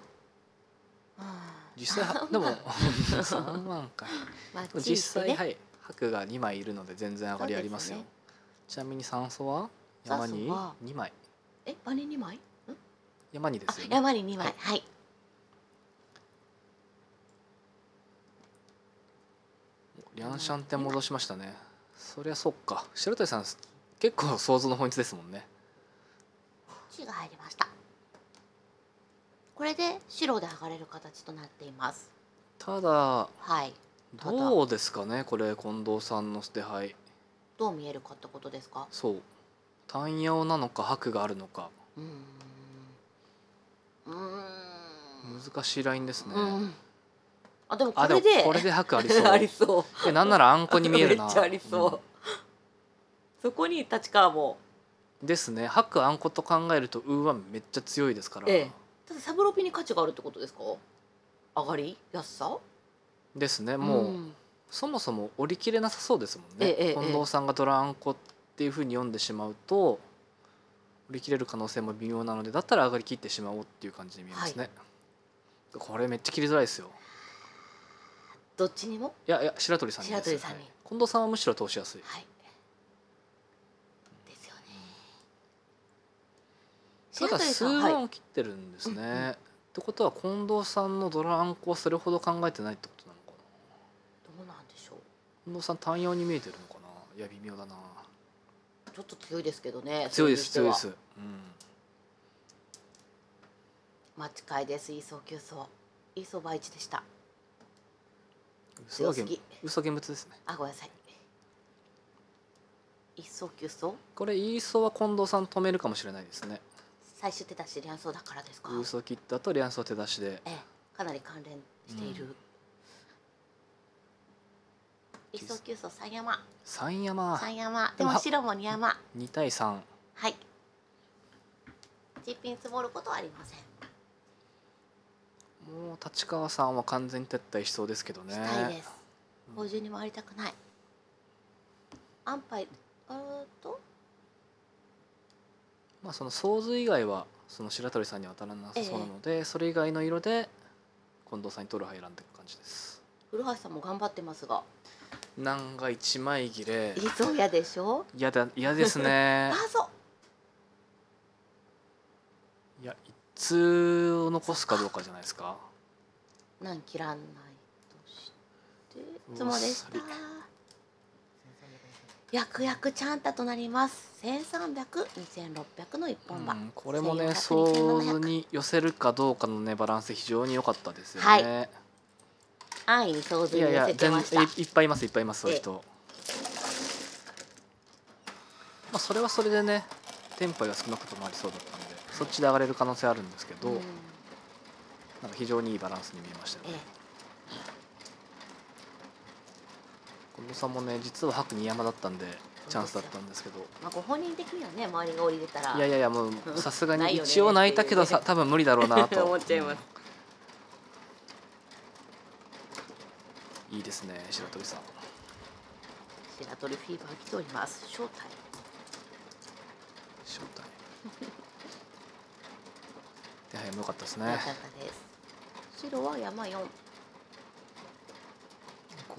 実際でも3万回、まあ実際はい白が2枚いるので全然上がりありますよ、ね、ちなみに酸素は山に二枚。え、バネ二枚？山にですよね。山に二枚、はい。リャンシャンって戻しましたね。そりゃそっか。白鳥さん結構想像の本質ですもんね。血が入りました。これで白で剥がれる形となっています。ただ、はい。どうですかねこれ近藤さんの捨て牌どう見えるかってことですかそう単用なのか白があるのか難しいラインですね、あでもこれでこれで白ありそう ありそうなんならあんこに見えるなありそう、うん、そこに立川もですね白あんこと考えるとウーはめっちゃ強いですから、ええ、ただサブロピに価値があるってことですか上がり安さですねもう、うん、そもそも折り切れなさそうですもんね、え、近藤さんがドラあんこっていうふうに読んでしまうと売り切れる可能性も微妙なのでだったら上がりきってしまおうっていう感じに見えますね、はい、これめっちゃ切りづらいですよどっちにもいやいや白鳥さんに、ね、白鳥さんに近藤さんはむしろ通しやすい、はい、ですよねただ数万を切ってるんですね、はいうんうんってことは近藤さんのドラアンコはそれほど考えてないってことなのかなどうなんでしょう近藤さん単用に見えてるのかないや微妙だなちょっと強いですけどね強いです強いです、うん、待ち替ですいい送走いい相場一でした嘘は現嘘現物ですねあごめんなさい一層急走これイーは近藤さん止めるかもしれないですね最終手出しリアンソだからですか嘘切ったとリアンソ手出しで、ええ、かなり関連している、うん一層急走三山三山三山でも白も二山二対三はい実品積もることはありませんもう立川さんは完全撤退しそうですけどねしたいです宝珠に回りたくない安牌あー、っとまあその想図以外はその白鳥さんに当たらなさそうなので、えー、それ以外の色で近藤さんに取る牌選んでいく感じです古橋さんも頑張ってますがなんが一枚切れいそうやでしょう。嫌だ嫌ですね あそういや一通を残すかどうかじゃないですかなん切らないとしてつもでした約約ちゃんたとなります千三百、二千六百の一本馬、うん、これもね想像に寄せるかどうかのねバランス非常に良かったですよね、はい安易に想像に寄せてましたいやいやいっぱいいますいっぱいいますそういう人、まあ、それはそれでねテンパイが少なくともありそうだったんでそっちで上がれる可能性あるんですけど、うん、なんか非常にいいバランスに見えましたよね、近藤さんもね実は白に山だったんでチャンスだったんですけどまあ、ご本人的にはね周りが降りれたらいやいやいやもうさすがに一応泣いたけどさ、多分無理だろうなと 思っちゃいます、うんいいですね白鳥さん白鳥フィーバー来ております正体正体手配も良かったですね良かったです白は山四。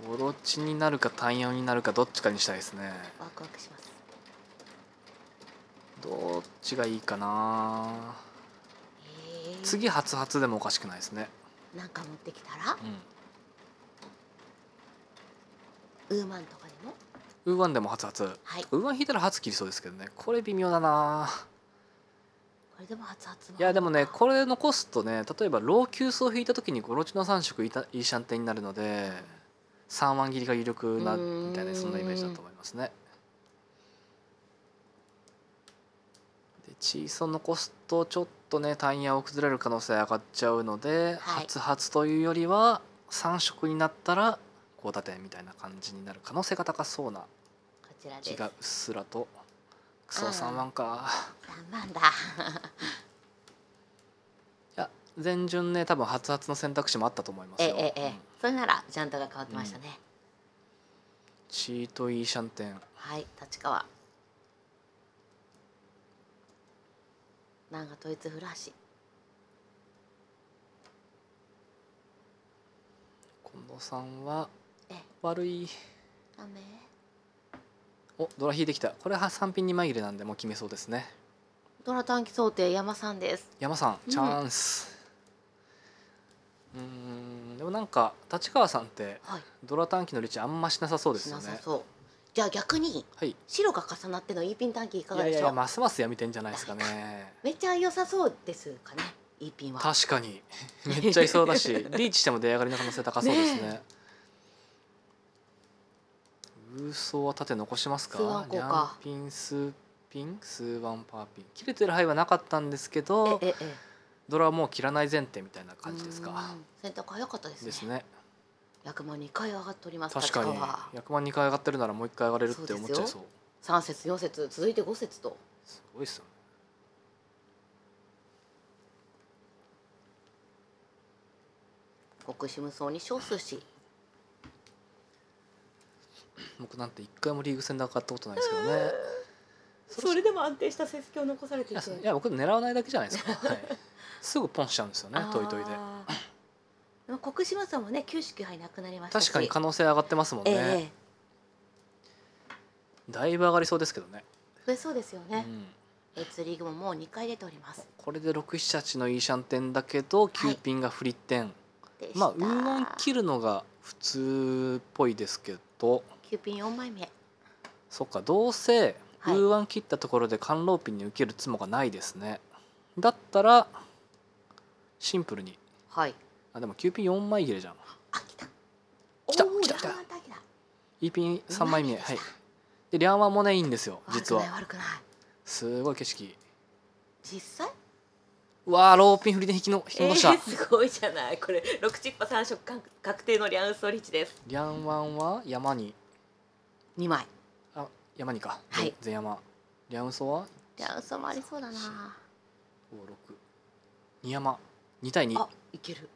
ゴロチになるか単4になるかどっちかにしたいですねワクワクしますどっちがいいかな、えー、次初初でもおかしくないですねなんか持ってきたら、うんウーマンとかでもウーマンでも初初、はい、ウーマン引いたら初切りそうですけどねこれ微妙だなこれでも初初いやでもねこれ残すとね例えば老急層引いた時にゴロチの3色いたいいシャンテンになるので3番切りが有力なみたいなそんなイメージだと思いますねで小さ残すとちょっとねタイヤを崩れる可能性上がっちゃうので、はい、初初というよりは3色になったら交差点みたいな感じになる可能性が高そうな気がうっすらとクソ3万か、う万だ いや前順ね多分初々の選択肢もあったと思いますよええええ、うん、それならジャンダが変わってましたね、うん、チートイーシャンテンはい立川なんか統一フラッシュ近藤さんは悪いダおドラ引いてきたこれは3品に紛れなんでもう決めそうですねドラ短期想定山さんです山さんチャンス、うん、ん、でもなんか立川さんって、はい、ドラ短期のリーチあんましなさそうですよねじゃあ逆に、はい、白が重なってのイーピン短期いかがでしょういやいやますますやめてんじゃないですかねめっちゃ良さそうですかねイーピンは確かにめっちゃいそうだし リーチしても出上がりの可能性高そうですね空想は縦残しますか。リャンピンスピンスーワンパーピン切れてる範囲はなかったんですけど、ドラはもう切らない前提みたいな感じですか。選択早かったですね。ですね。役満二回上がっております。確かに。役満二回上がってるならもう一回上がれるって思っちゃいそう。三節四節続いて五節と。すごいっすよね。極し無双に少数し僕なんて一回もリーグ戦で上がったことないですけどねそれでも安定した成績を残されていいや僕狙わないだけじゃないですか、はい、すぐポンしちゃうんですよねトイトイで。国島さんもね九死九敗なくなりました確かに可能性上がってますもんね、ええ、だいぶ上がりそうですけどねそれそうですよね、うん、ツリーグももう2回出ておりますこれで6七8のいいシャンテンだけど9ピンがフリテン、はい、まあウーロン切るのが普通っぽいですけど You've b そっかどうせウーワン切ったところで関ローピンに受けるツモがないですねだったらシンプルにはいあでもキューピン4枚切れじゃんあ来た来た来た来たイピン3枚目はいでリャンワンもねいいんですよ実はすごい景色実際わあローピン振りで引きの引き戻した、えー、すごいじゃないこれ6チッパ3色確定のリャンストリッチですリャンワンは山に二枚あ山にかはい全山リャンソはリャンソもありそうだな五六。二山二対二。あいける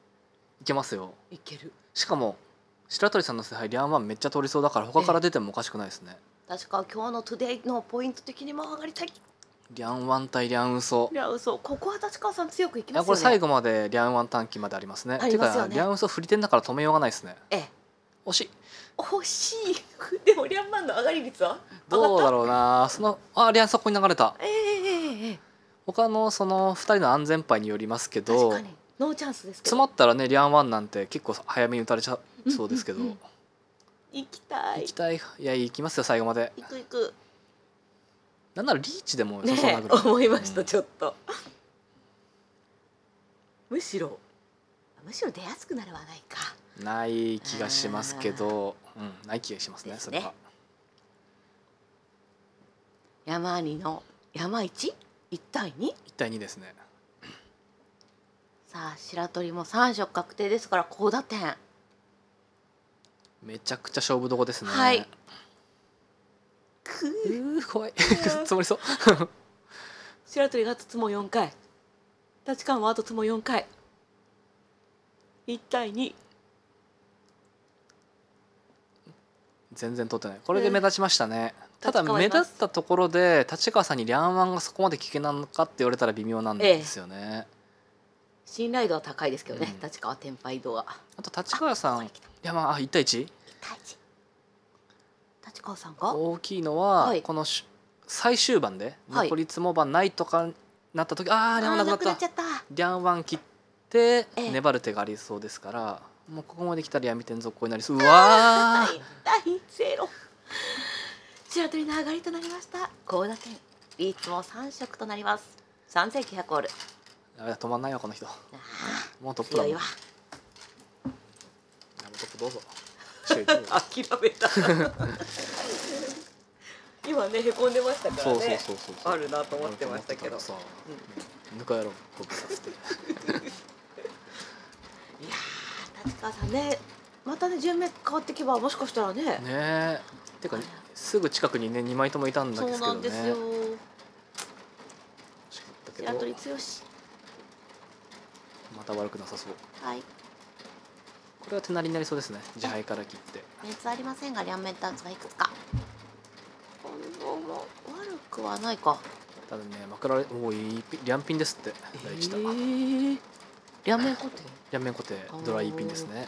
いけますよいけるしかも白鳥さんの采配リャンワンめっちゃ通りそうだから他から出てもおかしくないですね確か今日のトゥデイのポイント的にも上がりたいリャンワン対リャンウソリャンウソここは立川さん強くいきますよねこれ最後までリャンワン短期までありますねありますよねてかリャンウソ振り点だから止めようがないですねええ惜しい惜しい でもリャンマンの上がり率はどうだろうなそのあリャンそこに流れたええええ他のその2人の安全牌によりますけど確かにノーチャンスです詰まったらねリャンワンなんて結構早めに打たれちゃそうですけど、うんうんうん、行きたい行きたいいや行きますよ最後まで行く行くなんならリーチでも良さそうなぐね、思いました、うん、ちょっとむしろむしろ出やすくなるはないかない気がしますけど、うん、ない気がしますねですそれは。山にの山一一対二一対二ですね。さあ白鳥も三色確定ですから高打点めちゃくちゃ勝負どこですね。はいうー怖い。つもりそう。白鳥がつつも四回立川もあとつも四回一対二全然取ってないこれで目立ちましたね、ただ目立ったところで立川さんに「リャンワンがそこまで危険なのか?」って言われたら微妙なんですよね、え信頼度は高いですけどね、うん、立川天敗度はあと立川さんいやまあ1対 1? 1対1立川さんが大きいのは、はい、この最終盤で残りつもばないとかなった時、はい、ああリャンワンなくなったリャンワン切って粘る手がありそうですからもうここまで来たらてん続行になりそううわ第ゼロ白鳥の上がりとなりました高田店リーチも三色となります三千九百オールやべ止まんないよこの人もうトップだもんやトップどうぞ 諦めた 今ねへこんでましたからねそうそうそうそうあるなと思ってましたけど、さ、うん、ぬかやろうトップさせて 秋川ねまたね順目変わってけばもしかしたらねねてかすぐ近くにね2枚ともいたんですけどねそうなんですよ白鳥しまた悪くなさそうはいこれは手なりになりそうですね自敗から切って熱ありませんが両面ダンスがいくつか今度も悪くはないかただねまく枕おおいい両ピンですって第え弾両面固定やめんこてドライピンですね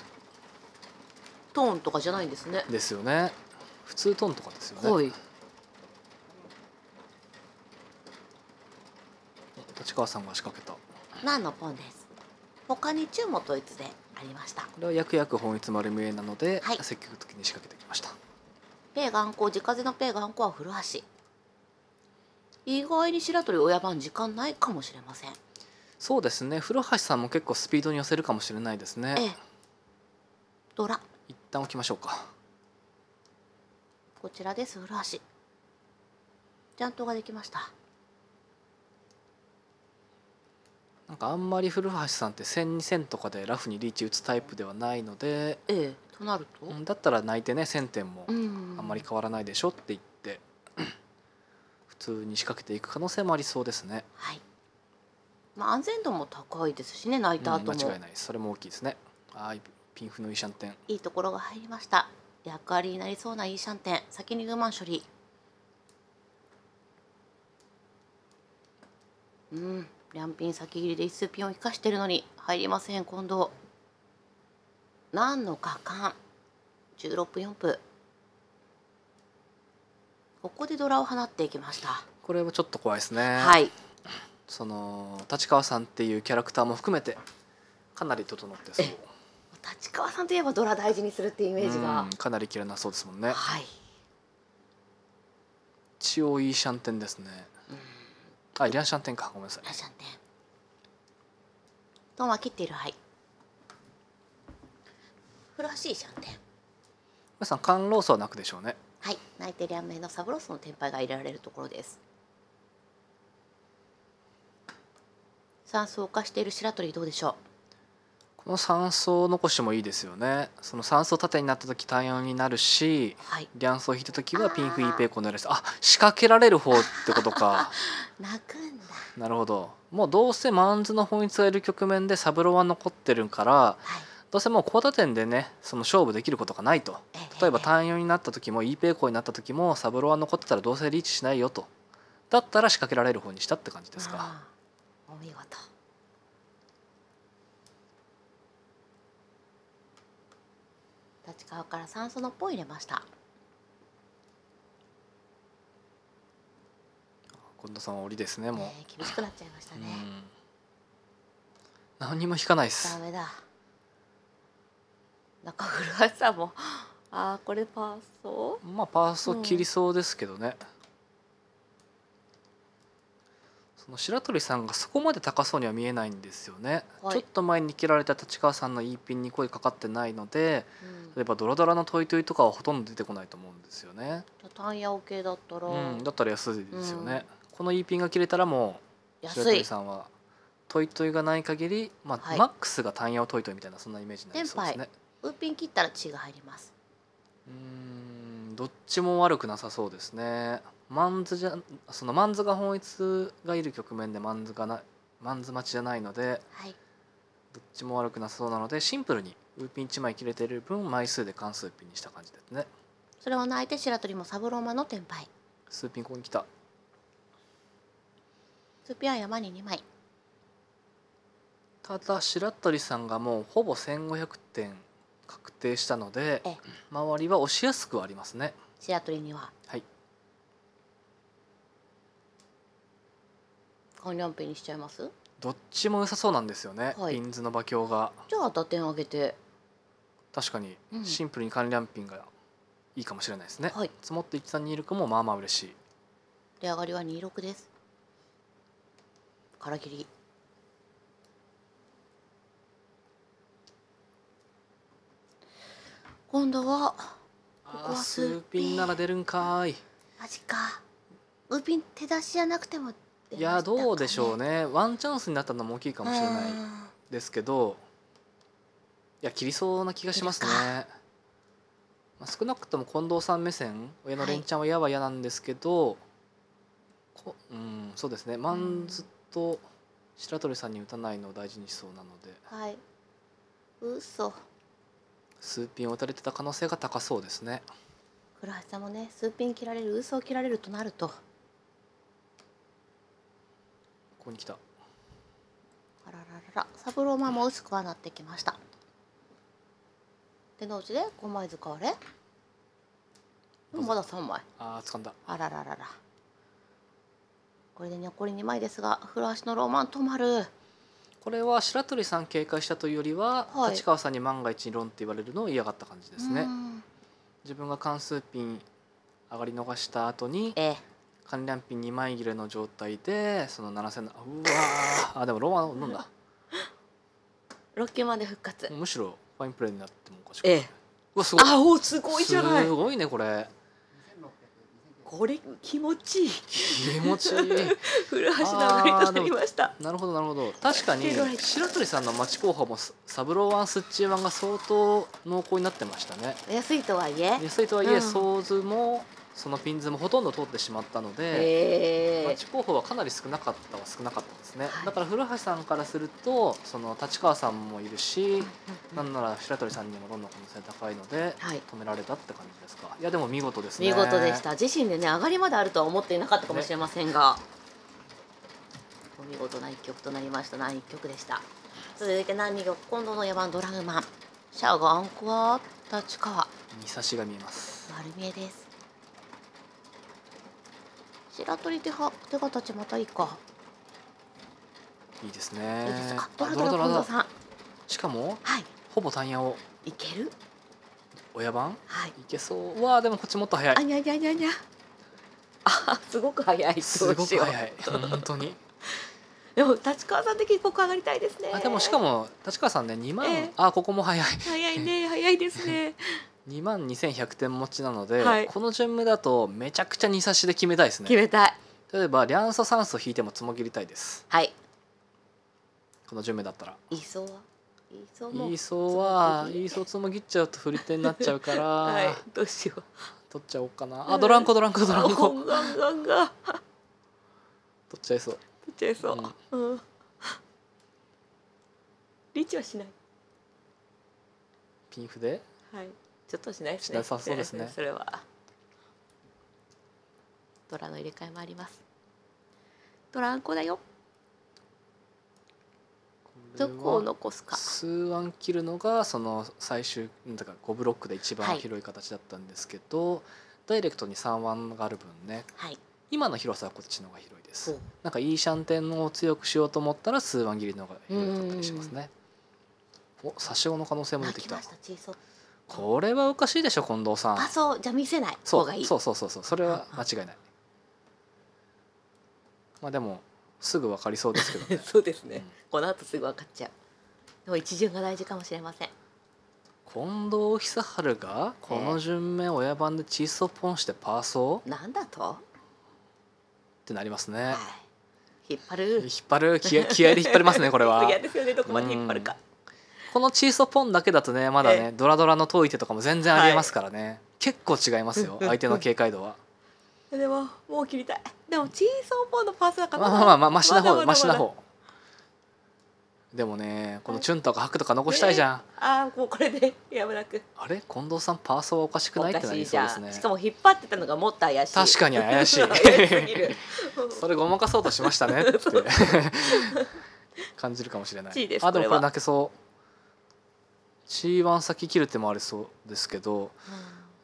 トーンとかじゃないんですねですよね普通トーンとかですよね立川さんが仕掛けた何のポンです他に中も統一でありましたこれは薬薬本一丸無縁なので、はい、積極的に仕掛けてきましたペーガンコ自家製のペーガンコは古橋意外に白鳥親番時間ないかもしれませんそうですね古橋さんも結構スピードに寄せるかもしれないですね、ええ、ドラ一旦置きましょうかこちらです古橋ジャントができましたなんかあんまり古橋さんって1000、2000とかでラフにリーチ打つタイプではないので、ええとなるとだったら泣いてね1000点もあんまり変わらないでしょって言って、普通に仕掛けていく可能性もありそうですね。はいまあ、安全度も高いですしね泣いた後も、うん、間違いないそれも大きいですねはいピンフのイーシャンテンいいところが入りました役割になりそうなイーシャンテン先にグーマン処理うん両ピン先切りで一数ピンを生かしてるのに入りません今度何のかかん16分4分ここでドラを放っていきましたこれはちょっと怖いですねはいその立川さんっていうキャラクターも含めてかなり整ってそう立川さんといえばドラ大事にするっていうイメージがかなり綺麗なそうですもんねはい一応いいシャンテンですねあリアンシャンテンかごめんなさいリアンシャンテントンは切っているはいふらしいシャンテン皆さん甘露素はなくでしょうねはい泣いてるやめのサブロスの天敗がいられるところです酸層化している白鳥どうでしょうこの酸層残しもいいですよねその酸層縦になった時単四になるし、はい、リャンソを引いた時はピンフイーペーコになるしあ仕掛けられる方ってことか 泣くんだなるほどもうどうせマンズの本質がいる局面でサブロは残ってるから、はい、どうせもう交差点でねその勝負できることがないと例えば単4になった時も E ペイコになった時もサブロは残ってたらどうせリーチしないよとだったら仕掛けられる方にしたって感じですか。お見事立川から酸素のっぽい入れました近藤さんは折ですねもう、ね、厳しくなっちゃいましたね、何にも引かないですダメだ中古さんもああこれパーソーまあパーソー切りそうですけどね、うんその白鳥さんがそこまで高そうには見えないんですよね、はい、ちょっと前に切られた立川さんの E ピンに声かかってないので、うん、例えばドラドラのトイトイとかはほとんど出てこないと思うんですよねタンヤオ系だったら、うん、だったら安いですよね、うん、この E ピンが切れたらもう白鳥さんはトイトイがない限りまあ、はい、マックスがタンヤオトイトイみたいなそんなイメージになりそうですねウーピン切ったら血が入りますうんどっちも悪くなさそうですねマンズじゃそのマンズが本一がいる局面でマンズがなマンズ待ちじゃないので、はい、どっちも悪くなさそうなのでシンプルにウーピン1枚切れてる分枚数で関数ピンにした感じですねそれを相手白鳥もサブローマの天敗スーピンここに来たスーピンは山に2枚ただ白鳥さんがもうほぼ1500点確定したので周りは押しやすくはありますね白鳥にははい韓両ペにしちゃいますどっちも良さそうなんですよね、はい、ンズの馬強がじゃあ打点上げて確かにシンプルに関連ピンがいいかもしれないですね、うん、はい、積もって一三二六もまあまあ嬉しい出上がりは二六ですから切り今度はここはスーピンなら出るんかいマジかウーピン手出しじゃなくてもいやどうでしょうねワンチャンスになったのも大きいかもしれないですけどいや切りそうな気がしますね、まあ、少なくとも近藤さん目線親の連チャンは嫌は嫌なんですけど、はい、うんそうですねマンズと白鳥さんに打たないのを大事にしそうなので、はい、嘘スーピンを打たれてた可能性が高そうですね。古橋さんもねスーピン切られる嘘を切られるとなるとここに来たあらららら三郎マンも薄くはなってきました手の内で5枚使われまだ3枚ああ掴んだあららららこれで残り2枚ですが古橋のローマン止まるこれは白鳥さん警戒したというよりは、はい、立川さんに万が一論って言われるのを嫌がった感じですね自分が関数ピン上がり逃した後に、ええ関連品2枚切れの状態でその7000うわあでもロマン飲んだロ6級まで復活むしろファインプレーになってもおかしくない、ええ、うわすごいあおすごいじゃないすごいねこれこれ気持ちいい気持ちいい 古橋の上となりましたなるほどなるほど確かに白鳥さんの町候補もサブローワンスッチーワンが相当濃厚になってましたね安いとはいえ安いとはいえ、うん、ソーズもそのピンズもほとんど通ってしまったので、マッチ候補はかなり少なかったは少なかったですね、はい、だから古橋さんからするとその立川さんもいるし、なんなら白鳥さんにもどんどん可能性高いので、はい、止められたって感じですかいやでも見事ですね見事でした自身でね上がりまであるとは思っていなかったかもしれませんが、お、見事な一曲となりましたな一曲でした続いて何曲今度の野蛮ドラグマンシャがガンコは立川に差しが見えます丸見えです白鳥手は手形ちまたいいかいいですねいいですかドラドラ近藤さんしかも、はい、ほぼタイヤをいける親番はいいけそうわあでもこっちもっと早いあにゃにゃにゃにゃあすごく早いすごく早い本当に でも立川さん的にここ上がりたいですねあでもしかも立川さんね2万、えー、あここも早い早いね早いですね 2万2100点持ちなので、はい、この順目だとめちゃくちゃ2差しで決めたいですね決めたい例えば両素酸素引いてもつもぎりたいですはいこの順目だったらいいそうはいそうもいそうはいそうつもぎっちゃうと振り手になっちゃうから、はい、どうしよう取っちゃおうかなあドランコドランコドランコ取っちゃいそう取っちゃいそう、うん、うん、リーチはしないピンフではいちょっとしないですね。しなさそうですね。それは。ドラの入れ替えもあります。ドラアンコだよ。どこを残すか。数ワン切るのがその最終だから五ブロックで一番広い形だったんですけど、はい、ダイレクトに三ワンがある分ね。はい。今の広さはこっちの方が広いです。なんかいいシャンテンを強くしようと思ったら数ワン切りの方が広かったりしますね。お、差し子の可能性も出てきた。きましたこれはおかしいでしょ近藤さんあそうじゃ見せない方がそうそうそうそうそれは間違いない、まあでもすぐわかりそうですけどね そうですね、うん、この後すぐわかっちゃうでも一巡が大事かもしれません近藤久春がこの順目親番でチーソポンしてパーソーなんだとってなりますね、はい、引っ張る引っ張る気合気合で引っ張りますねこれは ねどこまで引っ張るか、うんこのチーソポンだけだとねまだねドラドラの遠い手とかも全然ありえますからね、はい、結構違いますよ 相手の警戒度は。でももう切りたいでもチーソーポンのパスだからまあまあまあな方ましな方でもねこのチュンとかハクとか残したいじゃん、ああもうこれでやむなくあれ近藤さんパーソーはおかしくないってなりそうですねしかも引っ張ってたのがもっと怪しい確かに怪しい それごまかそうとしましたねって感じるかもしれないあでもこれ泣けそう C1 先切る手もありそうですけど、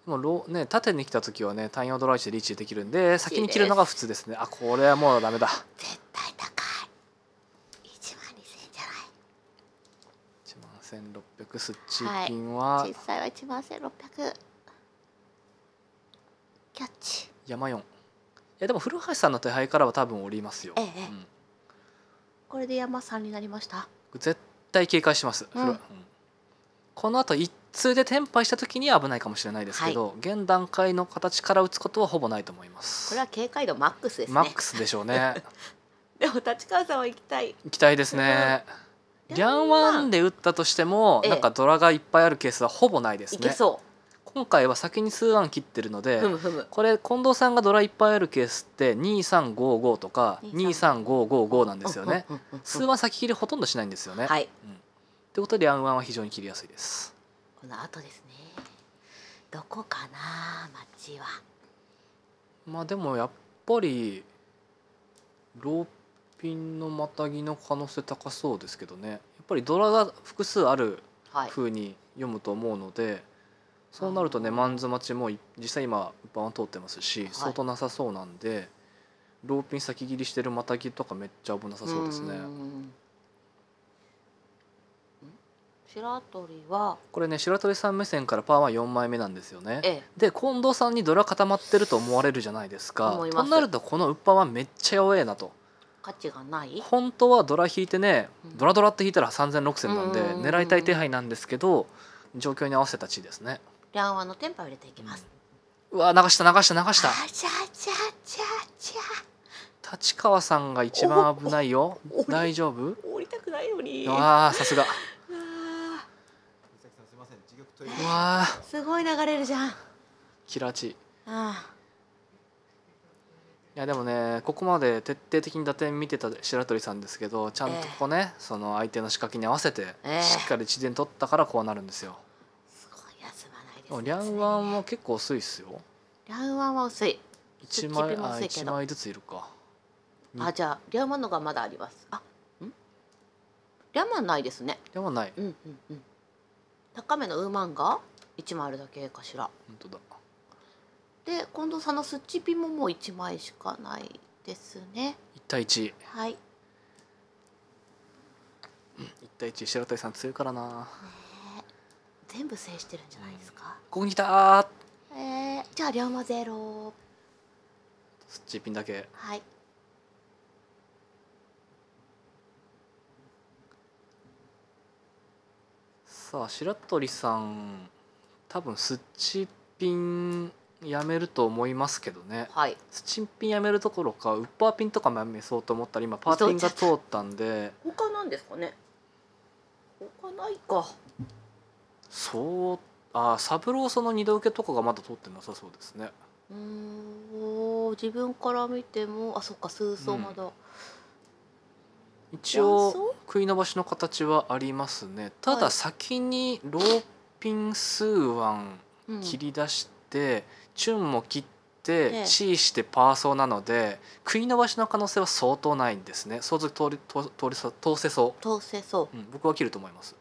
もロね縦に来た時はね単用ドライチでリーチできるんで先に切るのが普通ですねあこれはもうダメだ絶対高い1万2000じゃない1万1600スッチーピンは、はい、実際は1万1600キャッチ山4いやでも古橋さんの手配からは多分降りますよ、ええうん、これで山3になりました絶対警戒します、うん、うんこのあと一通で転廃した時には危ないかもしれないですけど、はい、現段階の形から打つことはほぼないと思いますこれは警戒度マックスです、ね、マックスでしょうね でも立川さんは行きたい行きたいですね、うん、ギャンワンで打ったとしても、ええ、なんかドラがいっぱいあるケースはほぼないですね今回は先に数案切ってるのでこれ近藤さんがドラいっぱいあるケースって23555とか23555なんですよね数案先切りほとんどしないんですよね、はい、うんということでアンワンは非常に切りやすいですこの後ですねどこかな町はまあでもやっぱりローピンのまたぎの可能性高そうですけどねやっぱりドラが複数あるふうに読むと思うので、はい、そうなるとねマンズ町も実際今一般は通ってますし、はい、相当なさそうなんで、ローピン先切りしてるまたぎとかめっちゃ危なさそうですね。白鳥はこれね白鳥さん目線からパーは4枚目なんですよね、ええ、で近藤さんにドラ固まってると思われるじゃないですかとなるとこのウッパはめっちゃ弱えなと価値がない本当はドラ引いてね、ドラドラって引いたら30006000なんで狙いたい手配なんですけど状況に合わせた地ですねリャのテンパを入れていきます、うわ流した流した流した立川さんが一番危ないよ大丈夫降りたくないのにああさすがというわあすごい流れるじゃんキラチああいやでもねここまで徹底的に打点見てた白鳥さんですけどちゃんとここね、えー、その相手の仕掛けに合わせてしっかり地点取ったからこうなるんですよ、すごい休まないですねリャンワンも結構薄いっすよリャンワンは薄い1枚あ1枚ずついるかあじゃあリャンワンのがまだありますあんリャンワンないですねリャンワンないうんうんうん高めのウーマンが1枚あるだけかしら本当だで近藤さんのすっちぴももう1枚しかないですね1対1はい1対1白谷さん強いからな、ね、全部制してるんじゃないですか、ここに来たえー、じゃあ龍馬ゼロすっちピンだけはいさあ白鳥さん多分スチちピンやめると思いますけどね、はい、スチンピンやめるところかウッパーピンとかもやめそうと思ったら今パーピンが通ったんで他なんですかね他ないかそうあサブローその二度受けとかがまだ通ってなさそうですねうん自分から見てもあそっか数層まだ、うん、一応食い伸ばしの形はありますねただ先にローピン数ン切り出して、チュンも切ってチーしてパーソーなので食い伸ばしの可能性は相当ないんですね相当通り通り通せそう通せそう、うん、僕は切ると思います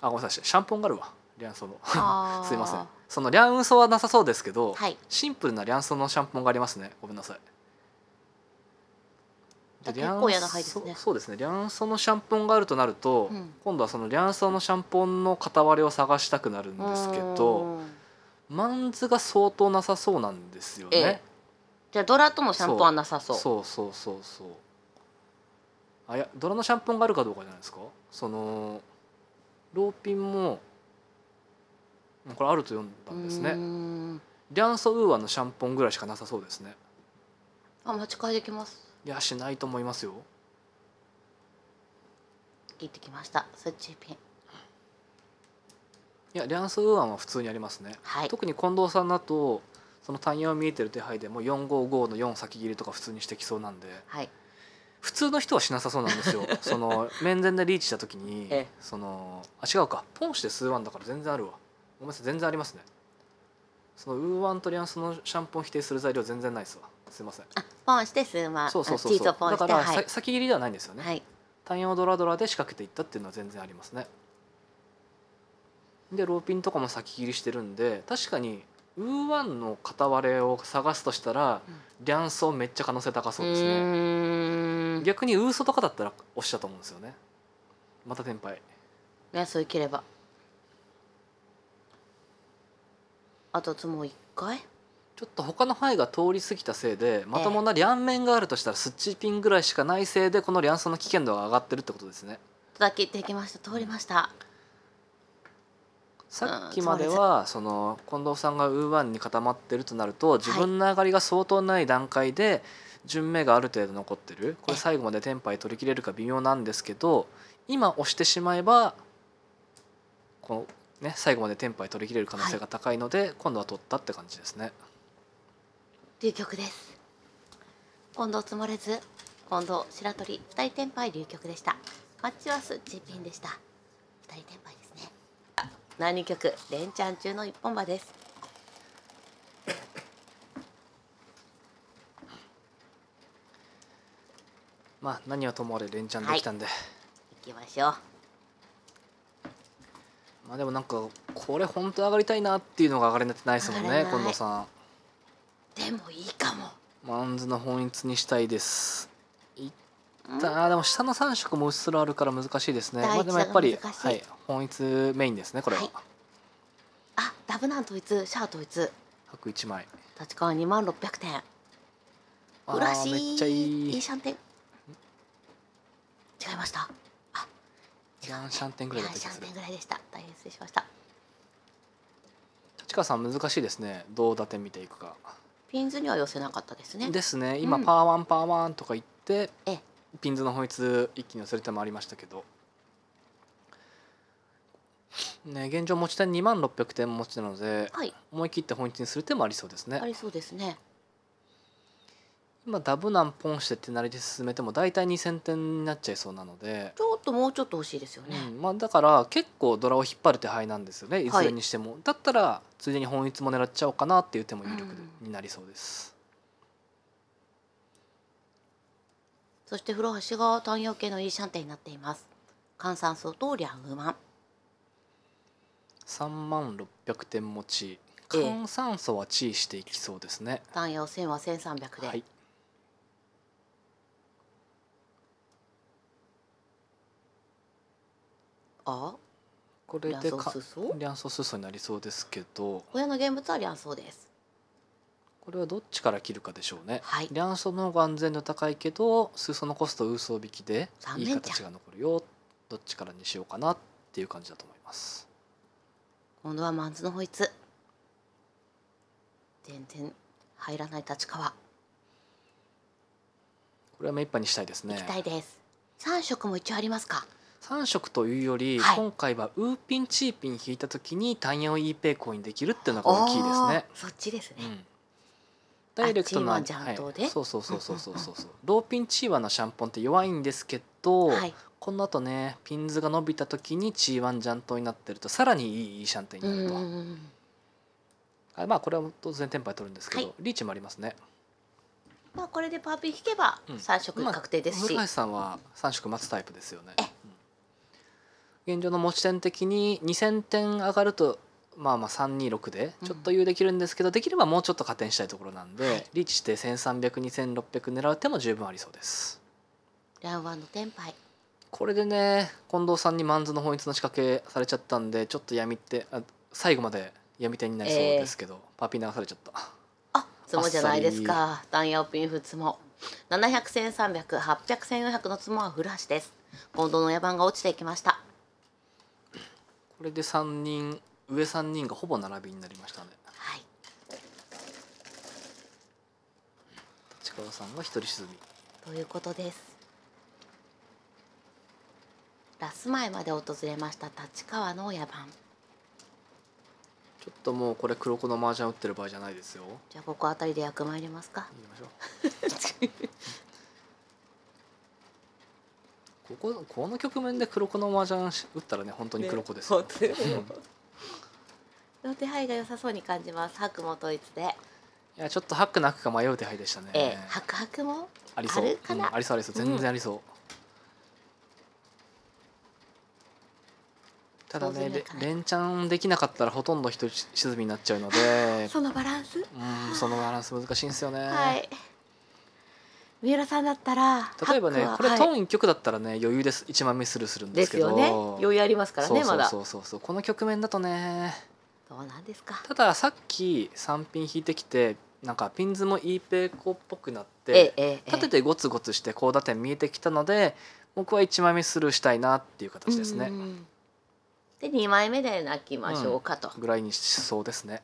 あごめんなさいシャンポンがあるわリャンソの すいませんそのリャンソはなさそうですけど、はい、シンプルなリャンソのシャンポンがありますねごめんなさい結構やな灰ですねそうですねリャンソのシャンポンがあるとなると、うん、今度はそのリャンソのシャンポンの片割れを探したくなるんですけどマンズが相当なさそうなんですよね、ええ、じゃあドラともシャンポンはなさそうそうそうそうそうあいやドラのシャンポンがあるかどうかじゃないですかそのローピンもこれあると読んだんですねリャンソウーアのシャンポンぐらいしかなさそうですねあ持ち帰ってきますいやしないと思いますよ聞いてきましたスッチーピンいやリャンソウーアンは普通にありますね、はい、特に近藤さんだとその単葉見えてる手配でも四五五の四先切りとか普通にしてきそうなんで、はい、普通の人はしなさそうなんですよ その面前でリーチした時に、そのあ違うかポンして数ワンだから全然あるわめんなさ全然ありますねそのウーワンとリアンスのシャンポン否定する材料全然ないですわすいませんあポンして数万そうそうそうそうだから、はい、先切りではないんですよね、はい、単葉ドラドラで仕掛けていったっていうのは全然ありますねでローピンとかも先切りしてるんで確かにウーワンの片割れを探すとしたら、うん、リャンソンめっちゃ可能性高そうですね逆にウーソとかだったらおっしゃと思うんですよねまた天敗いやそういければあともう1回ちょっと他の範囲が通り過ぎたせいでまともな両面があるとしたらスッチピンぐらいしかないせいでこの両層の危険度が上がってるってことですね。だきできました通りました。さっきまではその近藤さんがウーワンに固まってるとなると自分の上がりが相当ない段階で順目がある程度残ってるこれ最後までテンパイ取り切れるか微妙なんですけど今押してしまえばこのね、最後までテンパイ取り切れる可能性が高いので、はい、今度は取ったって感じですね。流局です。今度積もれず、今度白鳥二人テンパイ流局でした。マッチはスチッピンでした。二人テンパイですね。何局連チャン中の一本馬です。まあ何はともあれ連チャンできたんで、はい、行きましょう。まあでもなんかこれ本当上がりたいなっていうのが上がれてないですもんね近藤さんでもいいかもマンズの本一にしたいですいったあでも下の3色もうっすらあるから難しいですねまあでもやっぱり、はい、本一メインですねこれは、はい、あダブナン統一シャア統一白1枚立川2万600点うらしいめっちゃいいいいシャンテン違いました何三点ぐらいだった気がする。点ぐらいでした。大変失礼しました。立川さん難しいですね。どう打点見ていくか。ピンズには寄せなかったですね。ですね。今、パーワンパーワンとか言って、ピンズの本質一気に寄せる手もありましたけど。ね、現状持ち点2万600点持ちなので、はい、思い切って本一にする手もありそうですね。ありそうですね。今ダブポンしてってなりで進めても大体2,000点になっちゃいそうなのでちょっともうちょっと欲しいですよね、うん、まあ、だから結構ドラを引っ張る手配なんですよねいずれにしても、はい、だったらついでに本一も狙っちゃおうかなっていう手も有力になりそうです、うん、そして古橋が単陽系のいいシャンテンになっています換算層とリャンウマン3万600点持ち換算素は地位していきそうですね単陽線は1300で、はいあこれでかリャンソスソになりそうですけど親の現物はリャンソですこれはどっちから切るかでしょうね、はい、リャンソの方が安全度高いけどスーソのコストウーソ引きでいい形が残るよどっちからにしようかなっていう感じだと思います今度はマンズのホイツ全然入らない立川これは目いっぱいにしたいですね行きたいです3色も一応ありますか3色というより、はい、今回はウーピンチーピン引いた時にタ単ヤを E コインできるっていうのが大きいですね。そっちですね、うん、ダイレクトな、ジャはい、そうそうそうそうそうそうローピンチーワンのシャンポンって弱いんですけど、はい、この後ねピンズが伸びた時にチーワンジャントになってるとさらにいいシャンテンになると。あまあこれは当然テンパイ取るんですけど、はい、リーチもありますね。まあこれでパーピー引けば三色確定ですし、うんまあ、さんは三色待つタイプですよね。え、現状の持ち点的に2,000点上がるとまあまあ326でちょっと優できるんですけど、うん、できればもうちょっと加点したいところなんで、はい、リーチして13002,600狙う手も十分ありそうです。ランワンのこれでね近藤さんにマンズの本一の仕掛けされちゃったんでちょっと闇ってあ最後まで闇手になりそうですけど、えー、パピ流されちゃったあっそうじゃないですかダンヤオピンフツも700 300800 400のツモは古橋です近藤の野蛮が落ちていきましたこれで三人上三人がほぼ並びになりましたねはい立川さんが一人沈みということですラス前まで訪れました立川の野蛮。ちょっともうこれ黒子の麻雀打ってる場合じゃないですよじゃあここあたりで役参りますか行きましょう こここの局面で黒子の麻雀打ったらね本当に黒子ですよ、ね、の手配が良さそうに感じますハクも統一でいやちょっとハック泣くか迷う手配でしたね、えー、ハクハクもありそうかな、うん、ありそうありそう全然ありそう、うん、ただね連チャンできなかったらほとんど人沈みになっちゃうのでそのバランスうんそのバランス難しいんですよねはい三浦さんだったら例えばねこれトーン1曲だったらね、余裕です1万目スルするんですけどすよね余裕ありますからねまだそうそうそうこの局面だとねどうなんですかたださっき3ピン引いてきてなんかピンズもいいペーコっぽくなって、えええ、立ててゴツゴツして高打点見えてきたので僕は1枚目スルーしたいなっていう形ですね。で2枚目で泣きましょうかと、うん、ぐらいにしそうですね。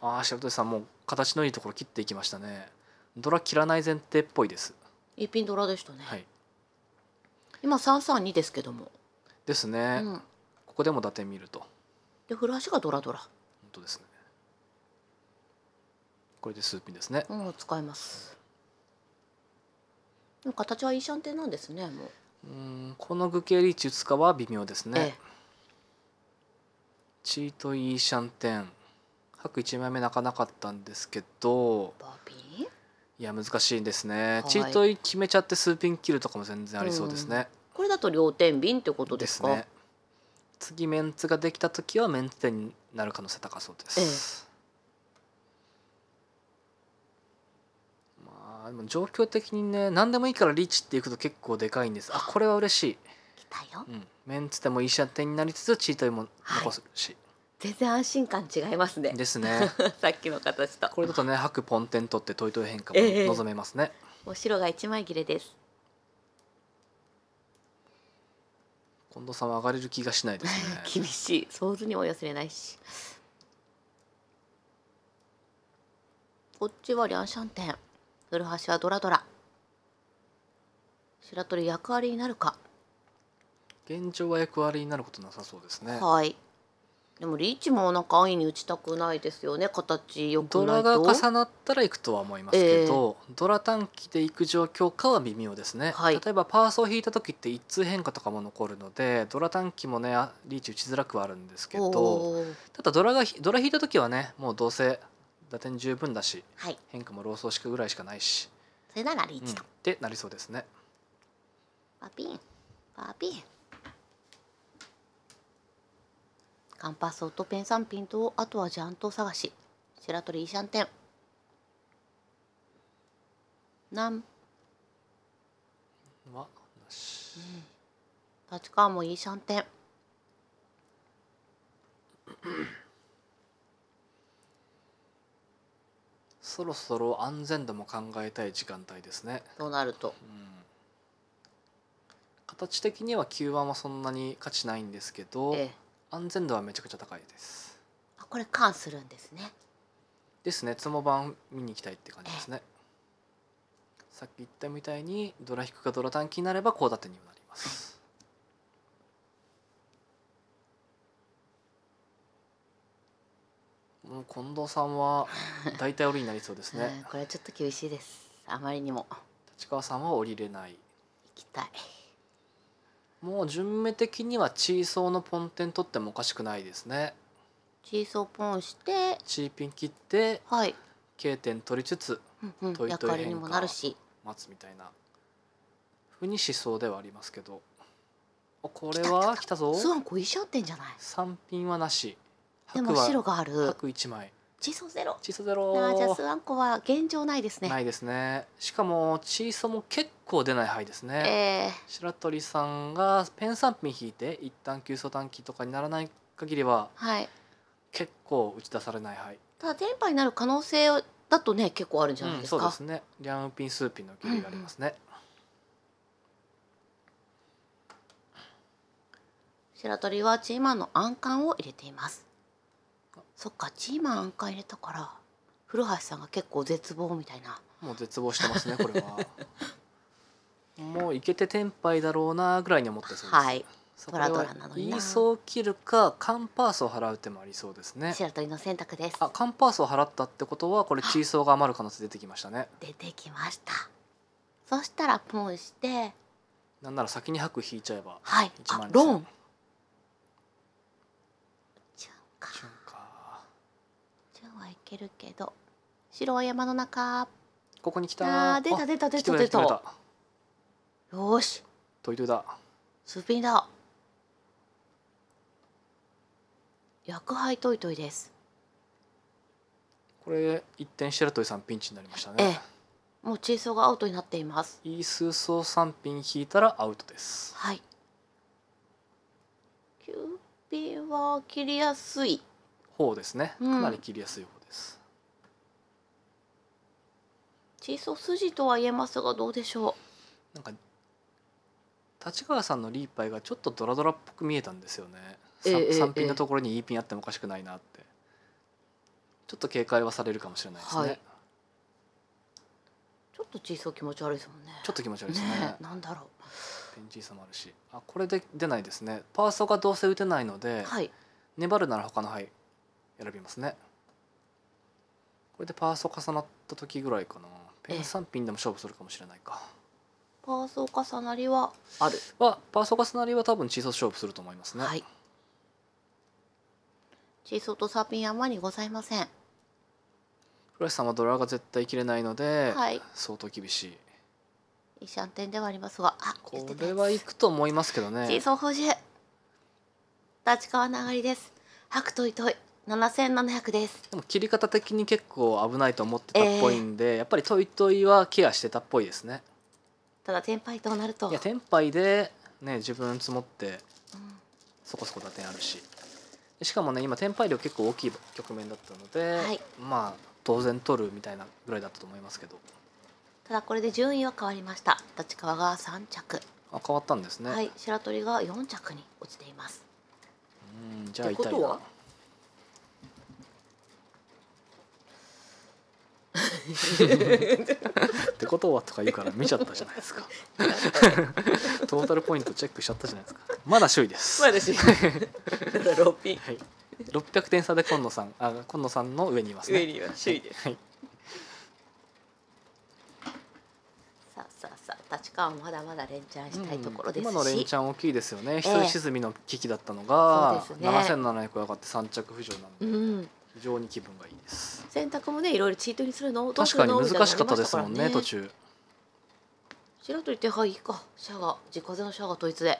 ああ白鳥さんもう形のいいところ切っていきましたね。ドラ切らない前提っぽいです一品ドラでしたね、はい、今三三2ですけどもですね、うん、ここでも打点見るとでフラッシュがドラドラ本当ですねこれでスーピンですねうん使いますでも形はいいシャンテンなんですねもううんこの具形リーチ打つかは微妙ですね、ええ、チートイーシャンテン白1枚目泣かなかったんですけどバービーいや難しいんですね、はい、チートイ決めちゃって数ピン切るとかも全然ありそうですね、うん、これだと両天秤ってことですね次メンツができた時はメンツ点になる可能性高そうです、ええ、まあでも状況的にね何でもいいからリーチっていくと結構でかいんですあこれは嬉しい、うん、メンツでもいい射点になりつつチートイも残すし、はい全然安心感違いますね。ですね。さっきの形と。これだとね、白ポンテンとってトイトイ変化も望めますね。えー、お白が一枚切れです。近藤さんは上がれる気がしないですね。厳しい。想像にも寄せれないし。こっちはリャンシャンテン。古橋はドラドラ。白鳥役割になるか。現状は役割になることなさそうですね。はい。でもリーチもなんか安易に打ちたくないですよね形よくドラが重なったらいくとは思いますけど、えー、ドラ短期でいく状況かは微妙ですね、はい、例えばパースを引いた時って一通変化とかも残るのでドラ短期もねリーチ打ちづらくはあるんですけどただドラがドラ引いた時はねもうどうせ打点十分だし、はい、変化も老ーソしくぐらいしかないしそれならリーチと、うん、ってなりそうですねパピンパピンカンパスオソトペンサンピンとあとはジャント探し白鳥イシャンテンなんはなし、うん、立川もイーシャンテンそろそろ安全度も考えたい時間帯ですねとなると、うん、形的には Q1 はそんなに価値ないんですけど、ええ安全度はめちゃくちゃ高いですあこれカーするんですねですねツモ版見に行きたいって感じですねさっき言ったみたいにドラ引くかドラ短期になればコウ立てにもなります、はい、もう近藤さんは大体降りになりそうですね これはちょっと厳しいですあまりにも立川さんは降りれない行きたいもう順目的にはチーソーのポンテン取ってもおかしくないですねチーソーポンしてチーピン切ってはい経点取りつつ、うんうん、トイトイ変化待つみたいなふうにしそうではありますけどこれは来たぞスワンこういしゃってんじゃない三品はなしでも白がある白一枚窒素ゼロ窒素ゼロあじゃあスワンコは現状ないですねないですねしかも窒素も結構出ない範囲ですね、えー、白鳥さんがペン三品引いて一旦急速短期とかにならない限りは、はい、結構打ち出されない範囲ただ電波になる可能性だとね結構あるんじゃないですか、うん、そうですねリャンウピンスーピンの距離がありますね、うん白鳥はチーマンの暗管を入れていますそっかチーマン安価入れたから古橋さんが結構絶望みたいなもう絶望してますねこれは もういけて天杯だろうなぐらいに思ってそうですはいそラドラなのになイーソー切るかカンパースを払う手もありそうですね白鳥の選択ですあカンパースを払ったってことはこれチーソーが余る可能性出てきましたね出てきましたそしたらポンしてなんなら先に白引いちゃえばはいあローン瞬間けるけど白は山の中ここに来たあ出た出た出た出たよしトイトイだすっぴだ薬杯トイトイですこれ一点してるトイさんピンチになりましたね、ええ、もうチーソーがアウトになっていますイースーソー3ン引いたらアウトですはいキューピ品は切りやすい方ですね、うん、かなり切りやすい方ですソー筋とは言えますがどうでしょうなんか立川さんのリーパイがちょっとドラドラっぽく見えたんですよね、えー、3, 品のところにイ、E ピンあってもおかしくないなって、ちょっと警戒はされるかもしれないですね、はい、ちょっとチーソー気持ち悪いですもんねちょっと気持ち悪いですねねなんだろうペンチーさもあるしあこれで出ないですねパーソーがどうせ打てないので、はい、粘るなら他の牌選びますねこれでパーソ重なった時ぐらいかなペン3ンでも勝負するかもしれないかパーソ重なりはあるはパーソ重なりは多分小さ勝負すると思いますねはい小さとサーピンあまりございません黒橋さんはドラが絶対切れないので、はい、相当厳しいいいシャンテンではありますがあこれはいくと思いますけどね小さ補充立川流りです白といとい7700ですでも切り方的に結構危ないと思ってたっぽいんで、えー、やっぱりトイトイはケアしてたっぽいですねただ天敗となるといや天敗でね自分積もって、そこそこ打点あるししかもね今天敗量結構大きい局面だったので、はい、まあ当然取るみたいなぐらいだったと思いますけどただこれで順位は変わりました立川が3着あ変わったんですねはい白鳥が4着に落ちていますうんじゃあ痛いなってことはとか言うから見ちゃったじゃないですか トータルポイントチェックしちゃったじゃないですかまだ首位ですまだ首位 だピはい、600点差で今野さんあ今野さんの上にいますね上には首位です、はい、さあさあさあ立川もまだまだ連チャンしたいところですし、うん、今の連チャン大きいですよね、一人沈みの危機だったのが、ね、7700上がって3着浮上なので、うん非常に気分がいいです洗濯もねいろいろチートにするの確かに難しかったですもんね、途中白鳥ってはいいかシャガ自家製のシャガ統一で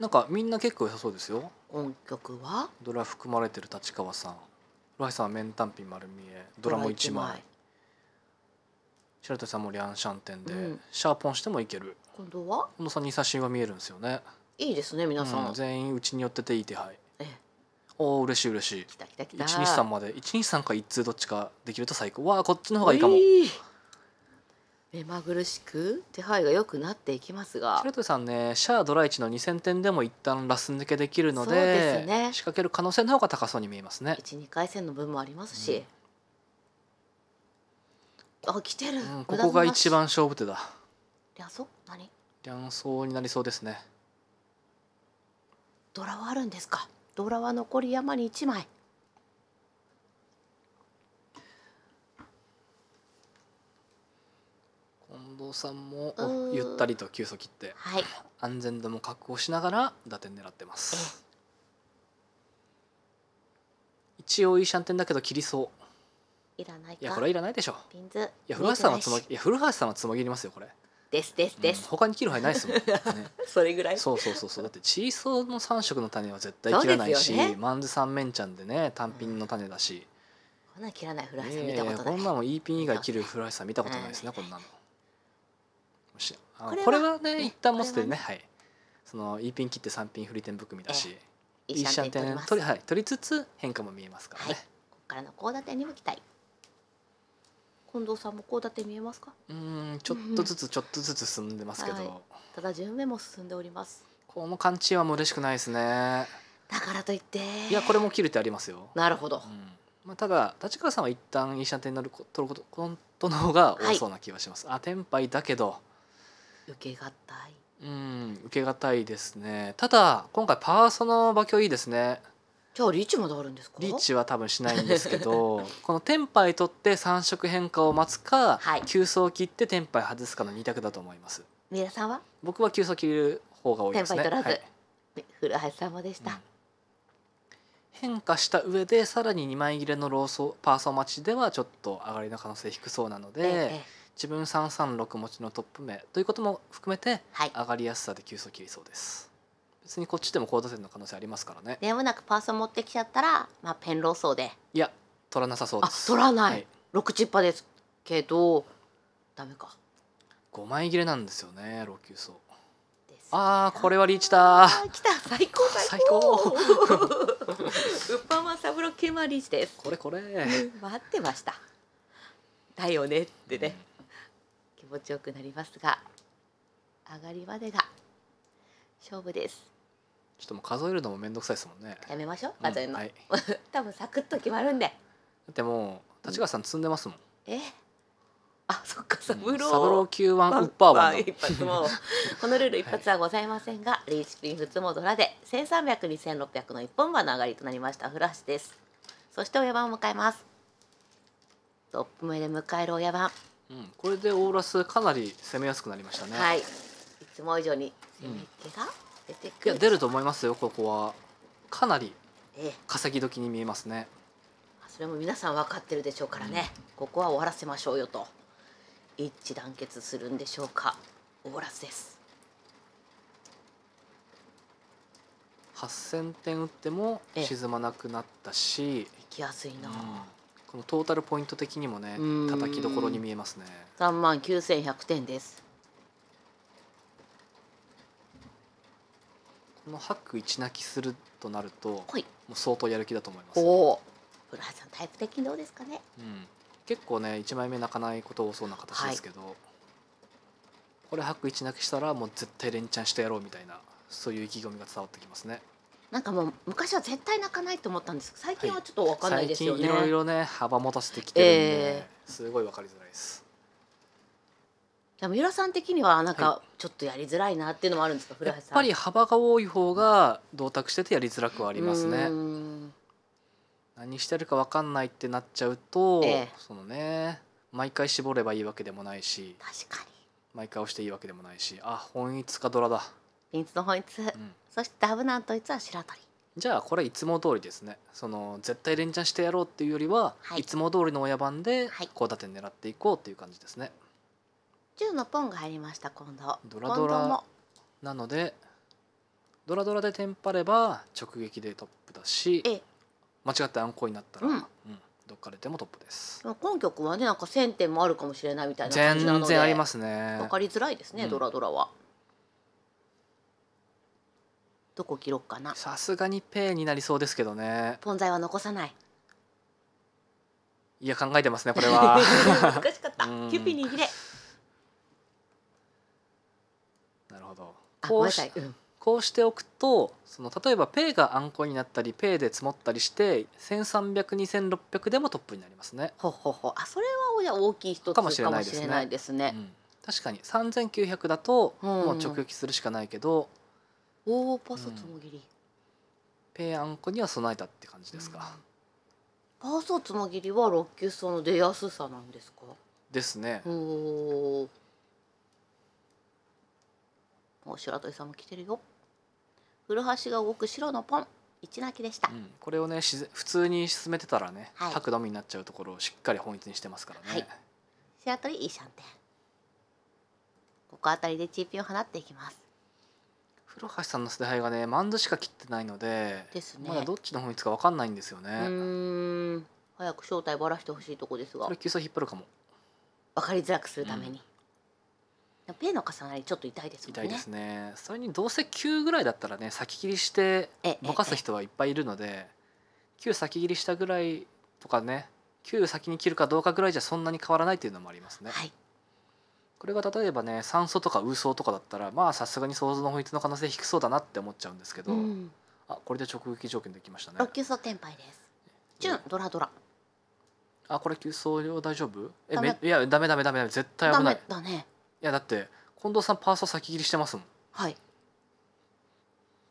なんかみんな結構良さそうですよ音曲はドラ含まれてる立川さんロハイさんは面単品丸見えドラも一枚白鳥さんもリアンシャンテンで、うん、シャーポンしてもいける今度は近藤さんに写真は見えるんですよねいいですね皆さん、うん、全員うちに寄ってていい手配ええおお嬉しい嬉しい123まで123か1通どっちかできると最高わあこっちの方がいいかも、目まぐるしく手配が良くなっていきますが白鳥さんねシャアドライチの2000点でも一旦ラス抜けできるのでです、ね、仕掛ける可能性の方が高そうに見えますね12回戦の分もありますし、うん、あ来てる、うん、ここが一番勝負手だリャ何リャになりそうですねドラはあるんですかドラは残り山に1枚。近藤さんもゆったりと急速切って、はい、安全度も確保しながら打点狙ってます。一応いいシャンテンだけど切りそう。いらないいやこれはいらないでしょ。ピンズ。いや古橋さんはつもいや古橋さんはつもぎりますよこれ。ですですです、他に切る範囲ないですもん ねそれぐらいそうそうそうそうだってチーソーの3色の種は絶対切らないし、ねマンズ三面ちゃんでね単品の種だし、こんなん切らないフライさん見たことない、ええこんなの E ピン以外切るフライさん見たことないですね、こんなのもしあここれはね一旦持っててねはいその E ピン切って3品ンフリテンブック見だし、いいシャンテン取り,、はい、取りつつ変化も見えますからね、はいここからの高差点にも期待近藤さんもこうだって見えますかうんちょっとずつ ちょっとずつ進んでますけど、はい、ただ順目も進んでおりますこの勘違いはもう嬉しくないですねだからといっていやこれも切る手ありますよなるほど、うんまあ、ただ立川さんは一旦医者手になる取ることの方が多そうな気はします、はい、あ天敗だけど受けがたいうん受けがたいですねただ今回パーソの馬強いいですねじゃあリーチまであるんですかリーチは多分しないんですけど この天杯取って三色変化を待つか、はい、急走切って天杯外すかの二択だと思います皆さんは僕は急走切る方が多いですね天杯取らず、はい、古橋さんもでした、うん、変化した上でさらに2枚切れのローソパーソ待ちではちょっと上がりの可能性低そうなので、ええ、自分336持ちのトップ目ということも含めて、上がりやすさで急走切りそうです別にこっちでも高打線の可能性ありますからねでもなくパーソン持ってきちゃったら、まあ、ペンローソーでいや取らなさそうであ取らない、はい6チッパですけどダメか5枚切れなんですよね老朽層ああこれはリーチだあー来た最高最高ウッパーマンサブロケマリーチですこれこれ 待ってましただよねってね、気持ちよくなりますが上がりまでが勝負ですちょっともう数えるのも面倒くさいですもんねやめましょう数えの、うんはい 多分サクッと決まるんででも立川さん積んでますもん、えあそっかサブローサブロー級ワンウッパーワン一発もこのルール一発はございませんが、リーチピン普通もドラで千三百二千六百の一本馬の上がりとなりましたフラッシュですそして親番を迎えますトップ目で迎える親番うん、これでオーラスかなり攻めやすくなりましたね。はい。いつも以上に攻めっ気が、出てくるいや出ると思いますよここはかなり稼ぎ時に見えますね、ええ、それも皆さん分かってるでしょうからね、うん、ここは終わらせましょうよと一致団結するんでしょうか終わらずです8,000点打っても沈まなくなったし、え、行きやすいな、うん、このトータルポイント的にもね叩きどころに見えますね3万9100点ですこのハック一泣きするとなると、もう相当やる気だと思います。おお古橋さんタイプ的にどうですかね。うん、結構ね一枚目泣かないこと多そうな形ですけど、はい、これハック一泣きしたらもう絶対連チャンしてやろうみたいなそういう意気込みが伝わってきますね。なんかもう昔は絶対泣かないと思ったんですけど最近はちょっと分かんないですよね、はい、いろいろね幅持たせてきてるんで、えー、すごい分かりづらいですでも三浦さん的にはなんかちょっとやりづらいなっていうのもあるんですか、はい、やっぱり幅が多い方が同卓しててやりづらくはありますね。何してるか分かんないってなっちゃうと、ええ、そのね毎回絞ればいいわけでもないし確かに毎回押していいわけでもないしあ本一かドラだピンツの本一、うん、そしてダブナンと一は白鳥じゃあこれいつも通りですねその絶対連チャンしてやろうっていうよりは、はい、いつも通りの親番で、はい、高打点狙っていこうっていう感じですね10のポンが入りました今度ドラドラなのでドラドラでテンパれば直撃でトップだし間違ってアンコウになったら、うん、うん、どっかででもトップです今曲はねなんか1,000点もあるかもしれないみたいな感じなので全然ありますね分かりづらいですね、うん、ドラドラはどこ切ろうかなさすがにペイになりそうですけどねポン材は残さないいや考えてますねこれは 難しかった、キュピに入れこうし,、こうしておくとその例えばペイがあんこになったりペイで積もったりして13002,600でもトップになりますね。ほほほあそれはおや大きい一つかもしれないですね。確かに3900だともう直撃するしかないけど、おおパスつもぎり、うん、ペアンコには備えたって感じですか、うん、パーソつもぎりは六級層の出やすさなんですかですねおもう白鳥さんも来てるよ古橋が動く白のポン一泣きでした、うん、これをね普通に進めてたらね、はい、白ダミになっちゃうところをしっかり本一にしてますからね、はい、白鳥いいシャンテンここあたりでチーピンを放っていきます古橋さんの世代がねマンズしか切ってないので、ね、まだどっちの本一か分かんないんですよね早く正体ばらしてほしいとこですがこれ急済引っ張るかも分かりづらくするために、うんペイの重なりちょっと痛いですもんね痛いですねそれにどうせ9ぐらいだったらね先切りしてぼかす人はいっぱいいるので9先切りしたぐらいとかね9先に切るかどうかぐらいじゃそんなに変わらないっていうのもありますね、はい、これが例えばね酸素とかウソとかだったらまあさすがに想像の本質の可能性低そうだなって思っちゃうんですけど、うん、あこれで直撃条件できましたね6級層転廃ですチュンドラドラあこれ急走量大丈夫えめいやダメダメダメ絶対危ないだねいやだって近藤さんパーソ先切りしてますもんはい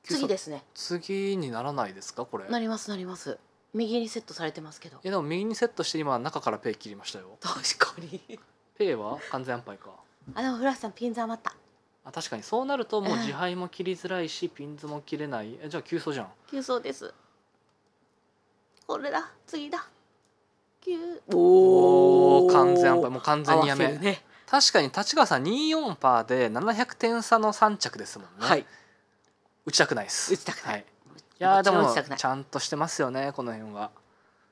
次ですね次にならないですかこれなりますなります右にセットされてますけどいやでも右にセットして今中からペイ切りましたよ確かにペイは完全安牌かあでも古橋さんピンズ余ったあ確かにそうなるともう自敗も切りづらいし、うん、ピンズも切れないえじゃあ急走じゃん急走ですこれだ次だ急おお完全安牌もう完全にやめ、ね、確かに立川さん24パーで700点差の3着ですもんね、はい、打ちたくないです打ちたくない、はい、いやでもちゃんとしてますよねこの辺は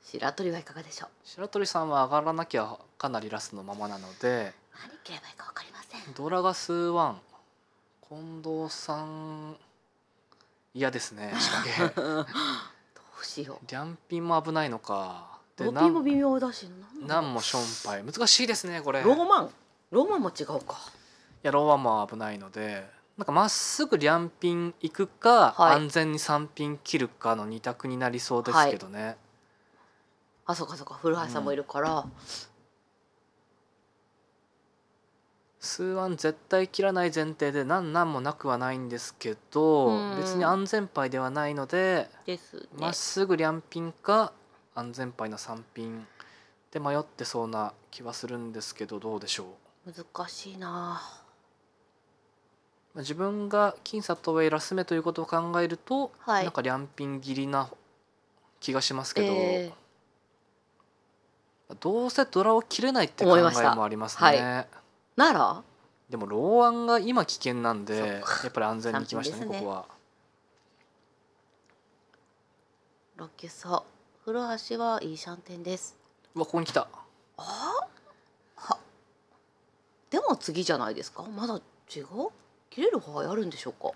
白鳥はいかがでしょう白鳥さんは上がらなきゃかなりラスのままなので何切ればいいか分かりませんドラが数ワン近藤さん嫌ですね仕掛け どうしようリャンピンも危ないのかロピンも微妙だし何もションパイ難しいですねこれローマンローマも違うかいやローマも危ないのでなんかまっすぐ両品行くか、はい安全に3品切るかの2択になりそうですけどね、あそうかそうか古橋さんもいるから、数案絶対切らない前提で何なんもなくはないんですけど別に安全牌ではないのでまっすぐ両品か安全牌の3品で迷ってそうな気はするんですけどどうでしょう難しいな自分が金里へラス目ということを考えると、はい、なんか両ン切りな気がしますけど、えー、どうせドラを切れないって考えもありますね。はい、ならでも老安が今危険なんでやっぱり安全にいきましたね、ね、ここは。ロケソ古橋はいいシャンテンです。うわここに来た。あでは次じゃないですかまだ違う切れる方合あるんでしょうか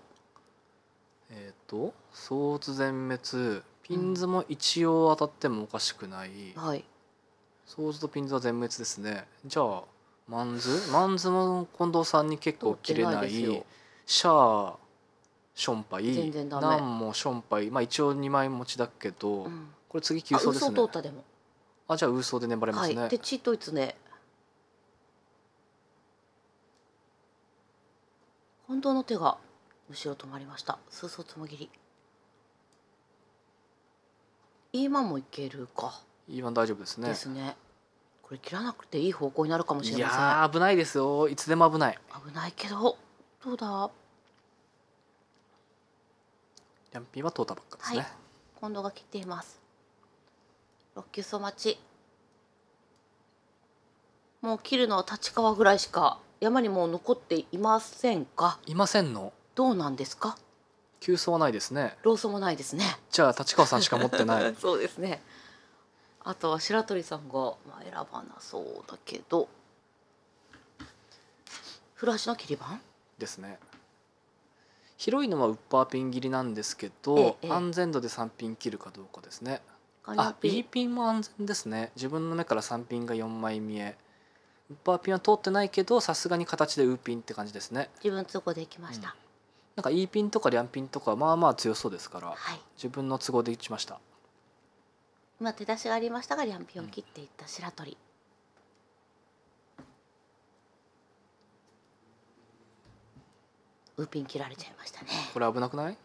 えっ、ー、と相突全滅ピンズも一応当たってもおかしくない、うん、はい相図とピンズは全滅ですねじゃあマンズマンズも近藤さんに結構切れないシャアションパイナンもションパイまあ一応2枚持ちだけど、うん、これ次急走ですねあじゃあウーソーで粘れますね、はい、でチートイツね本当の手が後ろ止まりました数層つもぎり今もいけるか今大丈夫ですねですねこれ切らなくていい方向になるかもしれませんいや危ないですよいつでも危ない危ないけどどうだヤンピンは通ったばっかですね、はい、近藤が切っています6球走待ちもう切るのは立川ぐらいしか山にも残っていませんかいませんのどうなんですか急須はないですねローソンもないですねじゃあ立川さんしか持ってない そうですねあとは白鳥さんが、まあ、選ばなそうだけど古橋の切り板ですね広いのはウッパーピン切りなんですけど、ええ、安全度で3ン切るかどうかですねあ B ピンも安全ですね自分の目から3ンが4枚見えウッパーピンは通ってないけどさすがに形でウーピンって感じですね自分都合で行きました、うん、なんか E ピンとかリャンピンとかまあまあ強そうですから、はい、自分の都合で打ちました今手出しがありましたがリャンピンを切っていった白鳥、うんウーピン切られちゃいましたねこれ危なくない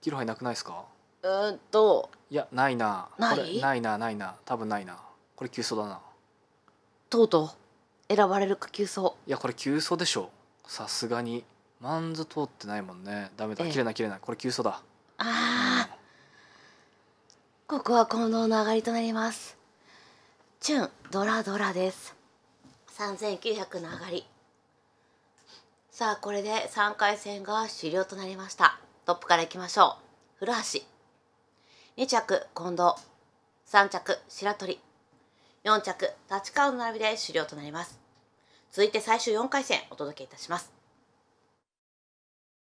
切る範囲なくないですかうんといやないなないないなないな多分ないなこれ急走だなとうとう選ばれるか急走いやこれ急走でしょさすがにマンズ通ってないもんねダメだ、ええ、切れない切れないこれ急走だあ、うん、ここは近藤の上がりとなりますチュンドラドラです3900の上がりさあこれで3回戦が終了となりましたトップからいきましょう古橋2着近藤3着白鳥4着立川の並びで終了となります続いて最終4回戦お届けいたします